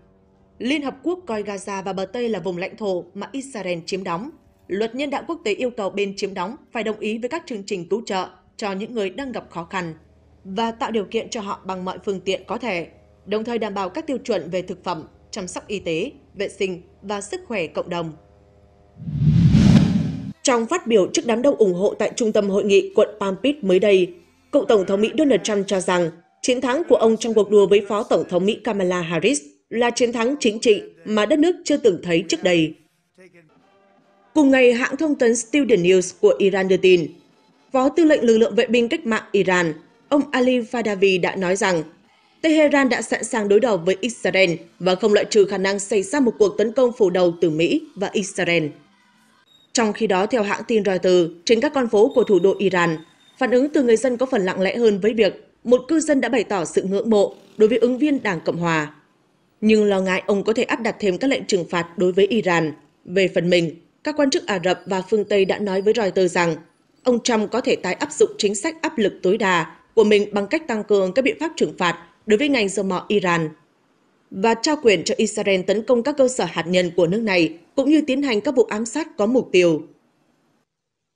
Liên Hợp Quốc coi Gaza và bờ Tây là vùng lãnh thổ mà Israel chiếm đóng luật nhân đạo quốc tế yêu cầu bên chiếm đóng phải đồng ý với các chương trình cứu trợ cho những người đang gặp khó khăn và tạo điều kiện cho họ bằng mọi phương tiện có thể, đồng thời đảm bảo các tiêu chuẩn về thực phẩm, chăm sóc y tế, vệ sinh và sức khỏe cộng đồng. Trong phát biểu trước đám đông ủng hộ tại trung tâm hội nghị quận Palm Beach mới đây, cựu Tổng thống Mỹ Donald Trump cho rằng chiến thắng của ông trong cuộc đua với Phó Tổng thống Mỹ Kamala Harris là chiến thắng chính trị mà đất nước chưa từng thấy trước đây. Cùng ngày, hãng thông tấn Student News của Iran đưa tin, Phó Tư lệnh lực lượng vệ binh cách mạng Iran, ông Ali Fadavi đã nói rằng Tehran đã sẵn sàng đối đầu với Israel và không loại trừ khả năng xảy ra một cuộc tấn công phủ đầu từ Mỹ và Israel. Trong khi đó, theo hãng tin Reuters, trên các con phố của thủ đô Iran, phản ứng từ người dân có phần lặng lẽ hơn với việc một cư dân đã bày tỏ sự ngưỡng mộ đối với ứng viên Đảng Cộng Hòa. Nhưng lo ngại ông có thể áp đặt thêm các lệnh trừng phạt đối với Iran. Về phần mình, các quan chức Ả Rập và phương Tây đã nói với Reuters rằng ông Trump có thể tái áp dụng chính sách áp lực tối đa của mình bằng cách tăng cường các biện pháp trừng phạt đối với ngành dầu mỏ Iran và trao quyền cho Israel tấn công các cơ sở hạt nhân của nước này cũng như tiến hành các vụ ám sát có mục tiêu.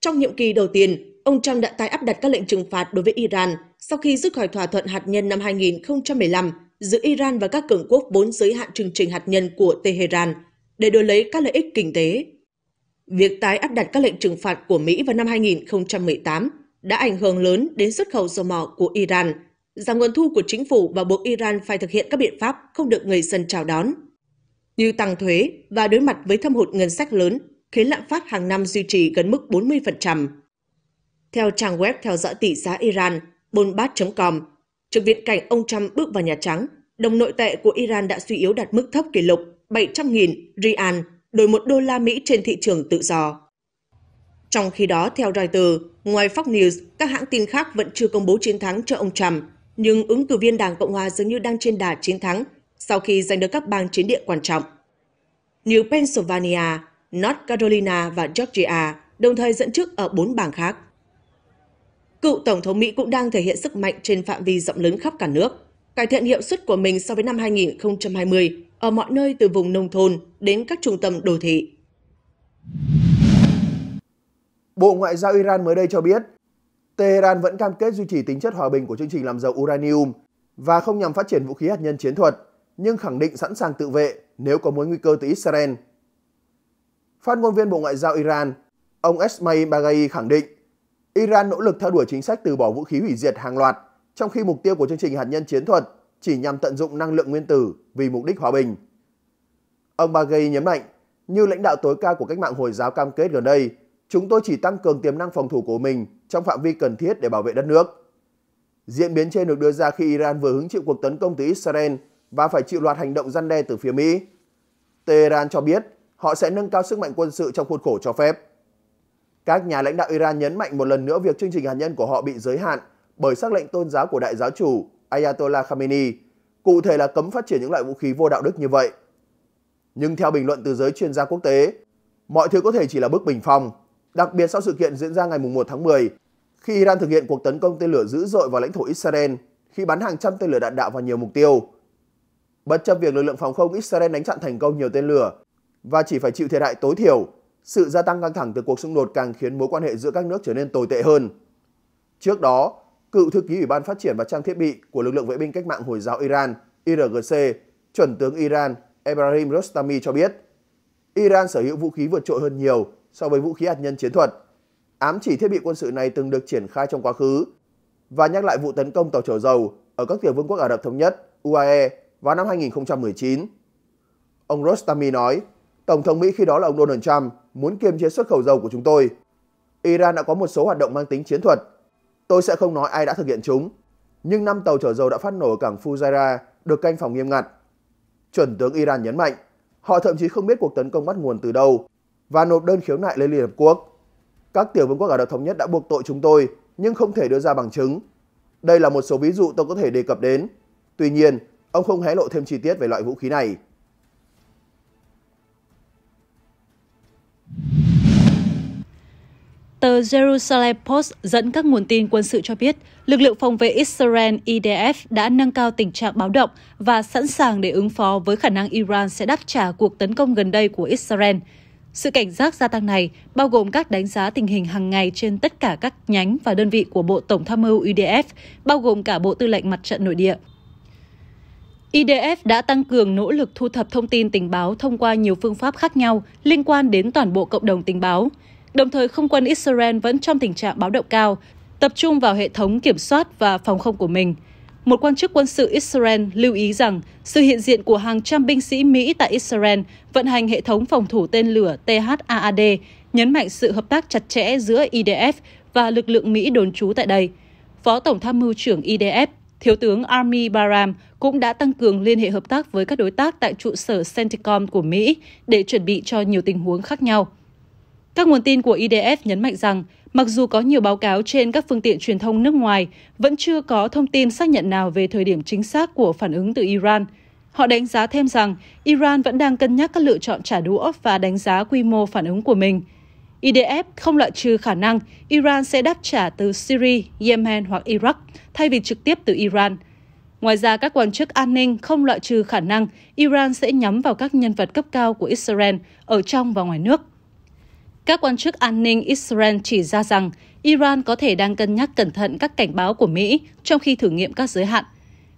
Trong nhiệm kỳ đầu tiên, ông Trump đã tái áp đặt các lệnh trừng phạt đối với Iran sau khi rút khỏi thỏa thuận hạt nhân năm 2015 giữa Iran và các cường quốc vốn giới hạn chương trình hạt nhân của Tehran để đổi lấy các lợi ích kinh tế. Việc tái áp đặt các lệnh trừng phạt của Mỹ vào năm 2018 đã ảnh hưởng lớn đến xuất khẩu dầu mỏ của Iran, giảm nguồn thu của chính phủ và buộc Iran phải thực hiện các biện pháp không được người dân chào đón, như tăng thuế và đối mặt với thâm hụt ngân sách lớn, khiến lạm phát hàng năm duy trì gần mức 40%. Theo trang web theo dõi tỷ giá Iran, Bolbat.com, trước viện cảnh ông Trump bước vào Nhà Trắng, đồng nội tệ của Iran đã suy yếu đạt mức thấp kỷ lục 700.000 rian đổi một đô la Mỹ trên thị trường tự do. Trong khi đó, theo Reuters, ngoài Fox News, các hãng tin khác vẫn chưa công bố chiến thắng cho ông Trump, nhưng ứng cử viên Đảng Cộng hòa dường như đang trên đà chiến thắng sau khi giành được các bang chiến địa quan trọng. New Pennsylvania, North Carolina và Georgia đồng thời dẫn trước ở bốn bang khác. Cựu Tổng thống Mỹ cũng đang thể hiện sức mạnh trên phạm vi rộng lớn khắp cả nước, cải thiện hiệu suất của mình so với năm 2020 ở mọi nơi từ vùng nông thôn đến các trung tâm đô thị. Bộ Ngoại giao Iran mới đây cho biết, Tehran vẫn cam kết duy trì tính chất hòa bình của chương trình làm dầu uranium và không nhằm phát triển vũ khí hạt nhân chiến thuật, nhưng khẳng định sẵn sàng tự vệ nếu có mối nguy cơ từ Israel. Phát ngôn viên Bộ Ngoại giao Iran, ông Esmail Baghai khẳng định, Iran nỗ lực theo đuổi chính sách từ bỏ vũ khí hủy diệt hàng loạt, trong khi mục tiêu của chương trình hạt nhân chiến thuật chỉ nhằm tận dụng năng lượng nguyên tử vì mục đích hòa bình. Ông Bagay nhấn mạnh, như lãnh đạo tối cao của cách mạng Hồi giáo cam kết gần đây, chúng tôi chỉ tăng cường tiềm năng phòng thủ của mình trong phạm vi cần thiết để bảo vệ đất nước. Diễn biến trên được đưa ra khi Iran vừa hứng chịu cuộc tấn công từ Israel và phải chịu loạt hành động răn đe từ phía Mỹ. Tehran cho biết họ sẽ nâng cao sức mạnh quân sự trong khuôn khổ cho phép. Các nhà lãnh đạo Iran nhấn mạnh một lần nữa việc chương trình hạt nhân của họ bị giới hạn bởi sắc lệnh tôn giáo của đại giáo chủ Ayatollah Khamenei, cụ thể là cấm phát triển những loại vũ khí vô đạo đức như vậy. Nhưng theo bình luận từ giới chuyên gia quốc tế, mọi thứ có thể chỉ là bước bình phong, đặc biệt sau sự kiện diễn ra ngày 1 tháng 10, khi Iran thực hiện cuộc tấn công tên lửa dữ dội vào lãnh thổ Israel khi bắn hàng trăm tên lửa đạn đạo vào nhiều mục tiêu. Bất chấp việc lực lượng phòng không Israel đánh chặn thành công nhiều tên lửa và chỉ phải chịu thiệt hại tối thiểu, sự gia tăng căng thẳng từ cuộc xung đột càng khiến mối quan hệ giữa các nước trở nên tồi tệ hơn. Trước đó, cựu thư ký Ủy ban Phát triển và Trang thiết bị của lực lượng vệ binh cách mạng Hồi giáo Iran, IRGC, chuẩn tướng Iran Ebrahim Rostami cho biết, Iran sở hữu vũ khí vượt trội hơn nhiều so với vũ khí hạt nhân chiến thuật. Ám chỉ thiết bị quân sự này từng được triển khai trong quá khứ và nhắc lại vụ tấn công tàu chở dầu ở các tiểu vương quốc Ả Rập Thống Nhất UAE vào năm 2019. Ông Rostami nói, Tổng thống Mỹ khi đó là ông Donald Trump muốn kiềm chế xuất khẩu dầu của chúng tôi. Iran đã có một số hoạt động mang tính chiến thuật Tôi sẽ không nói ai đã thực hiện chúng, nhưng năm tàu chở dầu đã phát nổ ở cảng Fujairah được canh phòng nghiêm ngặt. Chuẩn tướng Iran nhấn mạnh, họ thậm chí không biết cuộc tấn công bắt nguồn từ đâu và nộp đơn khiếu nại lên Liên Hợp Quốc. Các tiểu vương quốc Ả Rập Thống Nhất đã buộc tội chúng tôi nhưng không thể đưa ra bằng chứng. Đây là một số ví dụ tôi có thể đề cập đến. Tuy nhiên, ông không hé lộ thêm chi tiết về loại vũ khí này. Tờ Jerusalem Post dẫn các nguồn tin quân sự cho biết, lực lượng phòng vệ Israel IDF đã nâng cao tình trạng báo động và sẵn sàng để ứng phó với khả năng Iran sẽ đáp trả cuộc tấn công gần đây của Israel. Sự cảnh giác gia tăng này bao gồm các đánh giá tình hình hàng ngày trên tất cả các nhánh và đơn vị của Bộ Tổng tham mưu IDF, bao gồm cả Bộ Tư lệnh Mặt trận Nội địa. IDF đã tăng cường nỗ lực thu thập thông tin tình báo thông qua nhiều phương pháp khác nhau liên quan đến toàn bộ cộng đồng tình báo. Đồng thời, không quân Israel vẫn trong tình trạng báo động cao, tập trung vào hệ thống kiểm soát và phòng không của mình. Một quan chức quân sự Israel lưu ý rằng sự hiện diện của hàng trăm binh sĩ Mỹ tại Israel vận hành hệ thống phòng thủ tên lửa THAAD, nhấn mạnh sự hợp tác chặt chẽ giữa IDF và lực lượng Mỹ đồn trú tại đây. Phó Tổng tham mưu trưởng IDF, Thiếu tướng Army Baram cũng đã tăng cường liên hệ hợp tác với các đối tác tại trụ sở Centicom của Mỹ để chuẩn bị cho nhiều tình huống khác nhau. Các nguồn tin của IDF nhấn mạnh rằng, mặc dù có nhiều báo cáo trên các phương tiện truyền thông nước ngoài, vẫn chưa có thông tin xác nhận nào về thời điểm chính xác của phản ứng từ Iran. Họ đánh giá thêm rằng Iran vẫn đang cân nhắc các lựa chọn trả đũa và đánh giá quy mô phản ứng của mình. IDF không loại trừ khả năng Iran sẽ đáp trả từ Syria, Yemen hoặc Iraq thay vì trực tiếp từ Iran. Ngoài ra, các quan chức an ninh không loại trừ khả năng Iran sẽ nhắm vào các nhân vật cấp cao của Israel ở trong và ngoài nước. Các quan chức an ninh Israel chỉ ra rằng Iran có thể đang cân nhắc cẩn thận các cảnh báo của Mỹ trong khi thử nghiệm các giới hạn.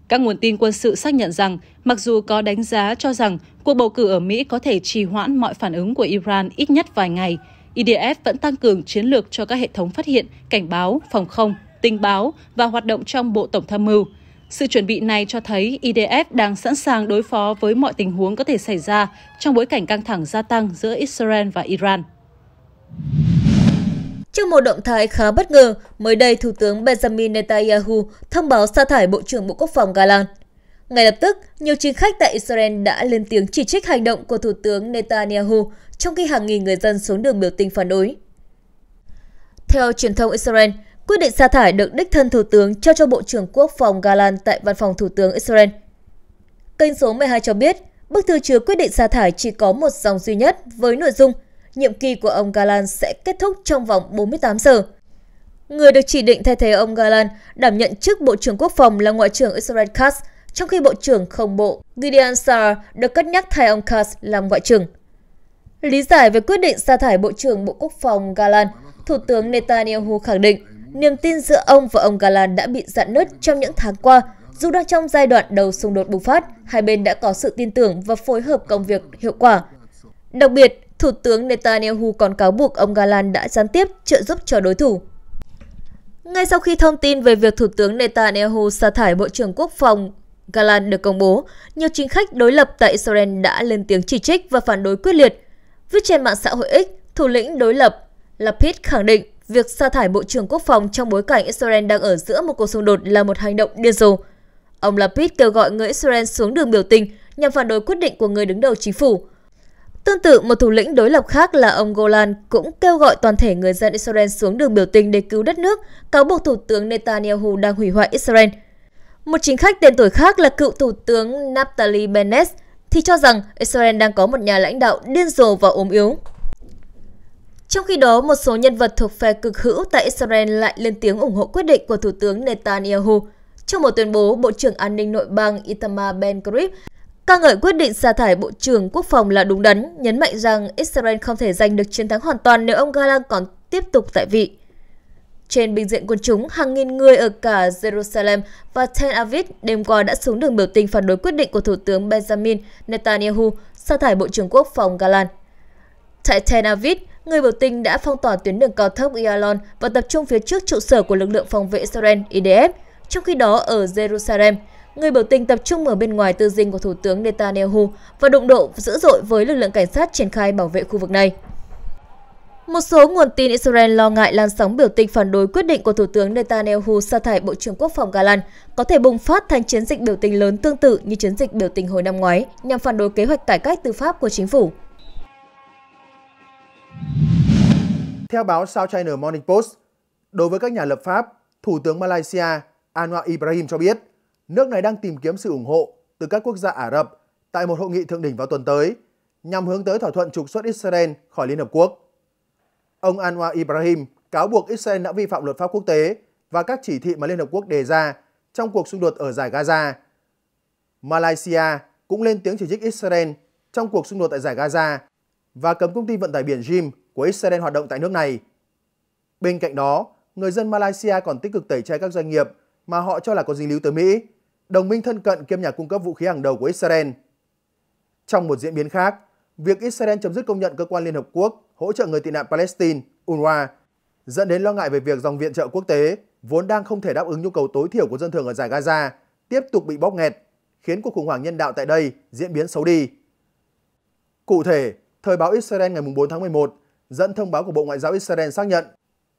Các nguồn tin quân sự xác nhận rằng, mặc dù có đánh giá cho rằng cuộc bầu cử ở Mỹ có thể trì hoãn mọi phản ứng của Iran ít nhất vài ngày, IDF e vẫn tăng cường chiến lược cho các hệ thống phát hiện, cảnh báo, phòng không, tình báo và hoạt động trong Bộ Tổng tham mưu. Sự chuẩn bị này cho thấy IDF e đang sẵn sàng đối phó với mọi tình huống có thể xảy ra trong bối cảnh căng thẳng gia tăng giữa Israel và Iran. Trong một động thái khá bất ngờ, mới đây Thủ tướng Benjamin Netanyahu thông báo sa thải Bộ trưởng Bộ Quốc phòng Galan. Ngay lập tức, nhiều chính khách tại Israel đã lên tiếng chỉ trích hành động của Thủ tướng Netanyahu trong khi hàng nghìn người dân xuống đường biểu tình phản đối. Theo truyền thông Israel, quyết định sa thải được đích thân Thủ tướng trao cho Bộ trưởng Quốc phòng Galan tại văn phòng Thủ tướng Israel. Kênh số 12 cho biết, bức thư chứa quyết định sa thải chỉ có một dòng duy nhất với nội dung – nhiệm kỳ của ông Galan sẽ kết thúc trong vòng 48 giờ. Người được chỉ định thay thế ông Galan đảm nhận chức Bộ trưởng Quốc phòng là Ngoại trưởng Israel Katz, trong khi Bộ trưởng Không bộ Gideon Saar được cất nhắc thay ông Katz làm Ngoại trưởng. Lý giải về quyết định sa thải Bộ trưởng Bộ Quốc phòng Galan, Thủ tướng Netanyahu khẳng định niềm tin giữa ông và ông Galan đã bị dạn nứt trong những tháng qua dù đang trong giai đoạn đầu xung đột bùng phát, hai bên đã có sự tin tưởng và phối hợp công việc hiệu quả. Đặc biệt, Thủ tướng Netanyahu còn cáo buộc ông Galan đã gián tiếp trợ giúp cho đối thủ. Ngay sau khi thông tin về việc Thủ tướng Netanyahu sa thải Bộ trưởng Quốc phòng Galan được công bố, nhiều chính khách đối lập tại Israel đã lên tiếng chỉ trích và phản đối quyết liệt. Viết trên mạng xã hội X, thủ lĩnh đối lập Lapid khẳng định việc sa thải Bộ trưởng Quốc phòng trong bối cảnh Israel đang ở giữa một cuộc xung đột là một hành động điên rồ. Ông Lapid kêu gọi người Israel xuống đường biểu tình nhằm phản đối quyết định của người đứng đầu chính phủ. Tương tự, một thủ lĩnh đối lập khác là ông Golan cũng kêu gọi toàn thể người dân Israel xuống đường biểu tình để cứu đất nước, cáo buộc Thủ tướng Netanyahu đang hủy hoại Israel. Một chính khách tên tuổi khác là cựu Thủ tướng Naftali Bennett thì cho rằng Israel đang có một nhà lãnh đạo điên rồ và ốm yếu. Trong khi đó, một số nhân vật thuộc phe cực hữu tại Israel lại lên tiếng ủng hộ quyết định của Thủ tướng Netanyahu. Trong một tuyên bố, Bộ trưởng An ninh Nội bang Itamar Ben-Gvir Ca ngợi quyết định sa thải Bộ trưởng Quốc phòng là đúng đắn, nhấn mạnh rằng Israel không thể giành được chiến thắng hoàn toàn nếu ông Galan còn tiếp tục tại vị. Trên bình diện quân chúng, hàng nghìn người ở cả Jerusalem và Tel Aviv đêm qua đã xuống đường biểu tình phản đối quyết định của Thủ tướng Benjamin Netanyahu sa thải Bộ trưởng Quốc phòng Galan. Tại Tel Aviv, người biểu tình đã phong tỏa tuyến đường cao tốc Ialon và tập trung phía trước trụ sở của lực lượng phòng vệ Israel IDF. Trong khi đó, ở Jerusalem, người biểu tình tập trung ở bên ngoài tư dinh của Thủ tướng Netanyahu và đụng độ dữ dội với lực lượng cảnh sát triển khai bảo vệ khu vực này. Một số nguồn tin Israel lo ngại làn sóng biểu tình phản đối quyết định của Thủ tướng Netanyahu sa thải Bộ trưởng Quốc phòng Galan có thể bùng phát thành chiến dịch biểu tình lớn tương tự như chiến dịch biểu tình hồi năm ngoái nhằm phản đối kế hoạch cải cách tư pháp của chính phủ. Theo báo South China Morning Post, đối với các nhà lập pháp, Thủ tướng Malaysia Anwar Ibrahim cho biết – Nước này đang tìm kiếm sự ủng hộ từ các quốc gia Ả Rập tại một hội nghị thượng đỉnh vào tuần tới nhằm hướng tới thỏa thuận trục xuất Israel khỏi Liên Hợp Quốc. Ông Anwar Ibrahim cáo buộc Israel đã vi phạm luật pháp quốc tế và các chỉ thị mà Liên Hợp Quốc đề ra trong cuộc xung đột ở giải Gaza. Malaysia cũng lên tiếng chỉ trích Israel trong cuộc xung đột tại giải Gaza và cấm công ty vận tải biển Jim của Israel hoạt động tại nước này. Bên cạnh đó, người dân Malaysia còn tích cực tẩy chay các doanh nghiệp mà họ cho là có dính líu tới Mỹ, đồng minh thân cận kiêm nhà cung cấp vũ khí hàng đầu của Israel. Trong một diễn biến khác, việc Israel chấm dứt công nhận cơ quan Liên Hợp Quốc hỗ trợ người tị nạn Palestine, UNRWA, dẫn đến lo ngại về việc dòng viện trợ quốc tế vốn đang không thể đáp ứng nhu cầu tối thiểu của dân thường ở giải Gaza tiếp tục bị bóp nghẹt, khiến cuộc khủng hoảng nhân đạo tại đây diễn biến xấu đi. Cụ thể, thời báo Israel ngày 4 tháng 11 dẫn thông báo của Bộ Ngoại giao Israel xác nhận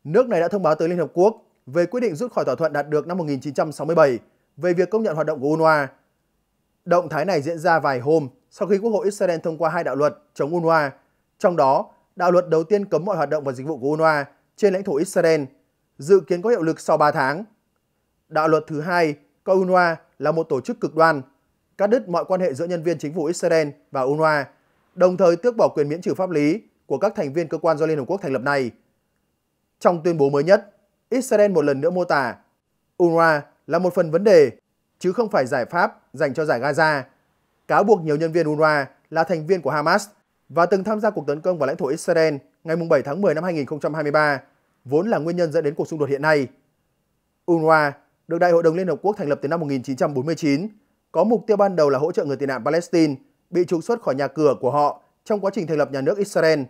nước này đã thông báo tới Liên Hợp Quốc về quyết định rút khỏi thỏa thuận đạt được năm 1967 về việc công nhận hoạt động của UNRWA. Động thái này diễn ra vài hôm sau khi Quốc hội Israel thông qua hai đạo luật chống UNRWA, trong đó đạo luật đầu tiên cấm mọi hoạt động và dịch vụ của UNRWA trên lãnh thổ Israel, dự kiến có hiệu lực sau 3 tháng. Đạo luật thứ hai coi UNRWA là một tổ chức cực đoan, cắt đứt mọi quan hệ giữa nhân viên chính phủ Israel và UNRWA, đồng thời tước bỏ quyền miễn trừ pháp lý của các thành viên cơ quan do Liên Hợp Quốc thành lập này. Trong tuyên bố mới nhất, Israel một lần nữa mô tả UNRWA là một phần vấn đề chứ không phải giải pháp dành cho giải Gaza. Cáo buộc nhiều nhân viên UNRWA là thành viên của Hamas và từng tham gia cuộc tấn công vào lãnh thổ Israel ngày 7 tháng 10 năm 2023, vốn là nguyên nhân dẫn đến cuộc xung đột hiện nay. UNRWA được Đại hội đồng Liên Hợp Quốc thành lập từ năm 1949, có mục tiêu ban đầu là hỗ trợ người tị nạn Palestine bị trục xuất khỏi nhà cửa của họ trong quá trình thành lập nhà nước Israel.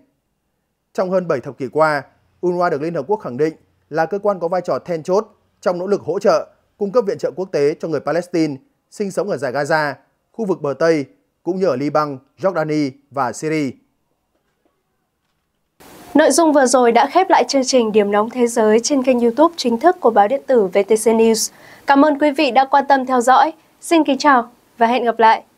Trong hơn 7 thập kỷ qua, UNRWA được Liên Hợp Quốc khẳng định là cơ quan có vai trò then chốt trong nỗ lực hỗ trợ, cung cấp viện trợ quốc tế cho người Palestine sinh sống ở giải Gaza, khu vực bờ Tây, cũng như ở Liban, Jordani và Syria. Nội dung vừa rồi đã khép lại chương trình Điểm nóng thế giới trên kênh YouTube chính thức của báo điện tử VTC News. Cảm ơn quý vị đã quan tâm theo dõi. Xin kính chào và hẹn gặp lại.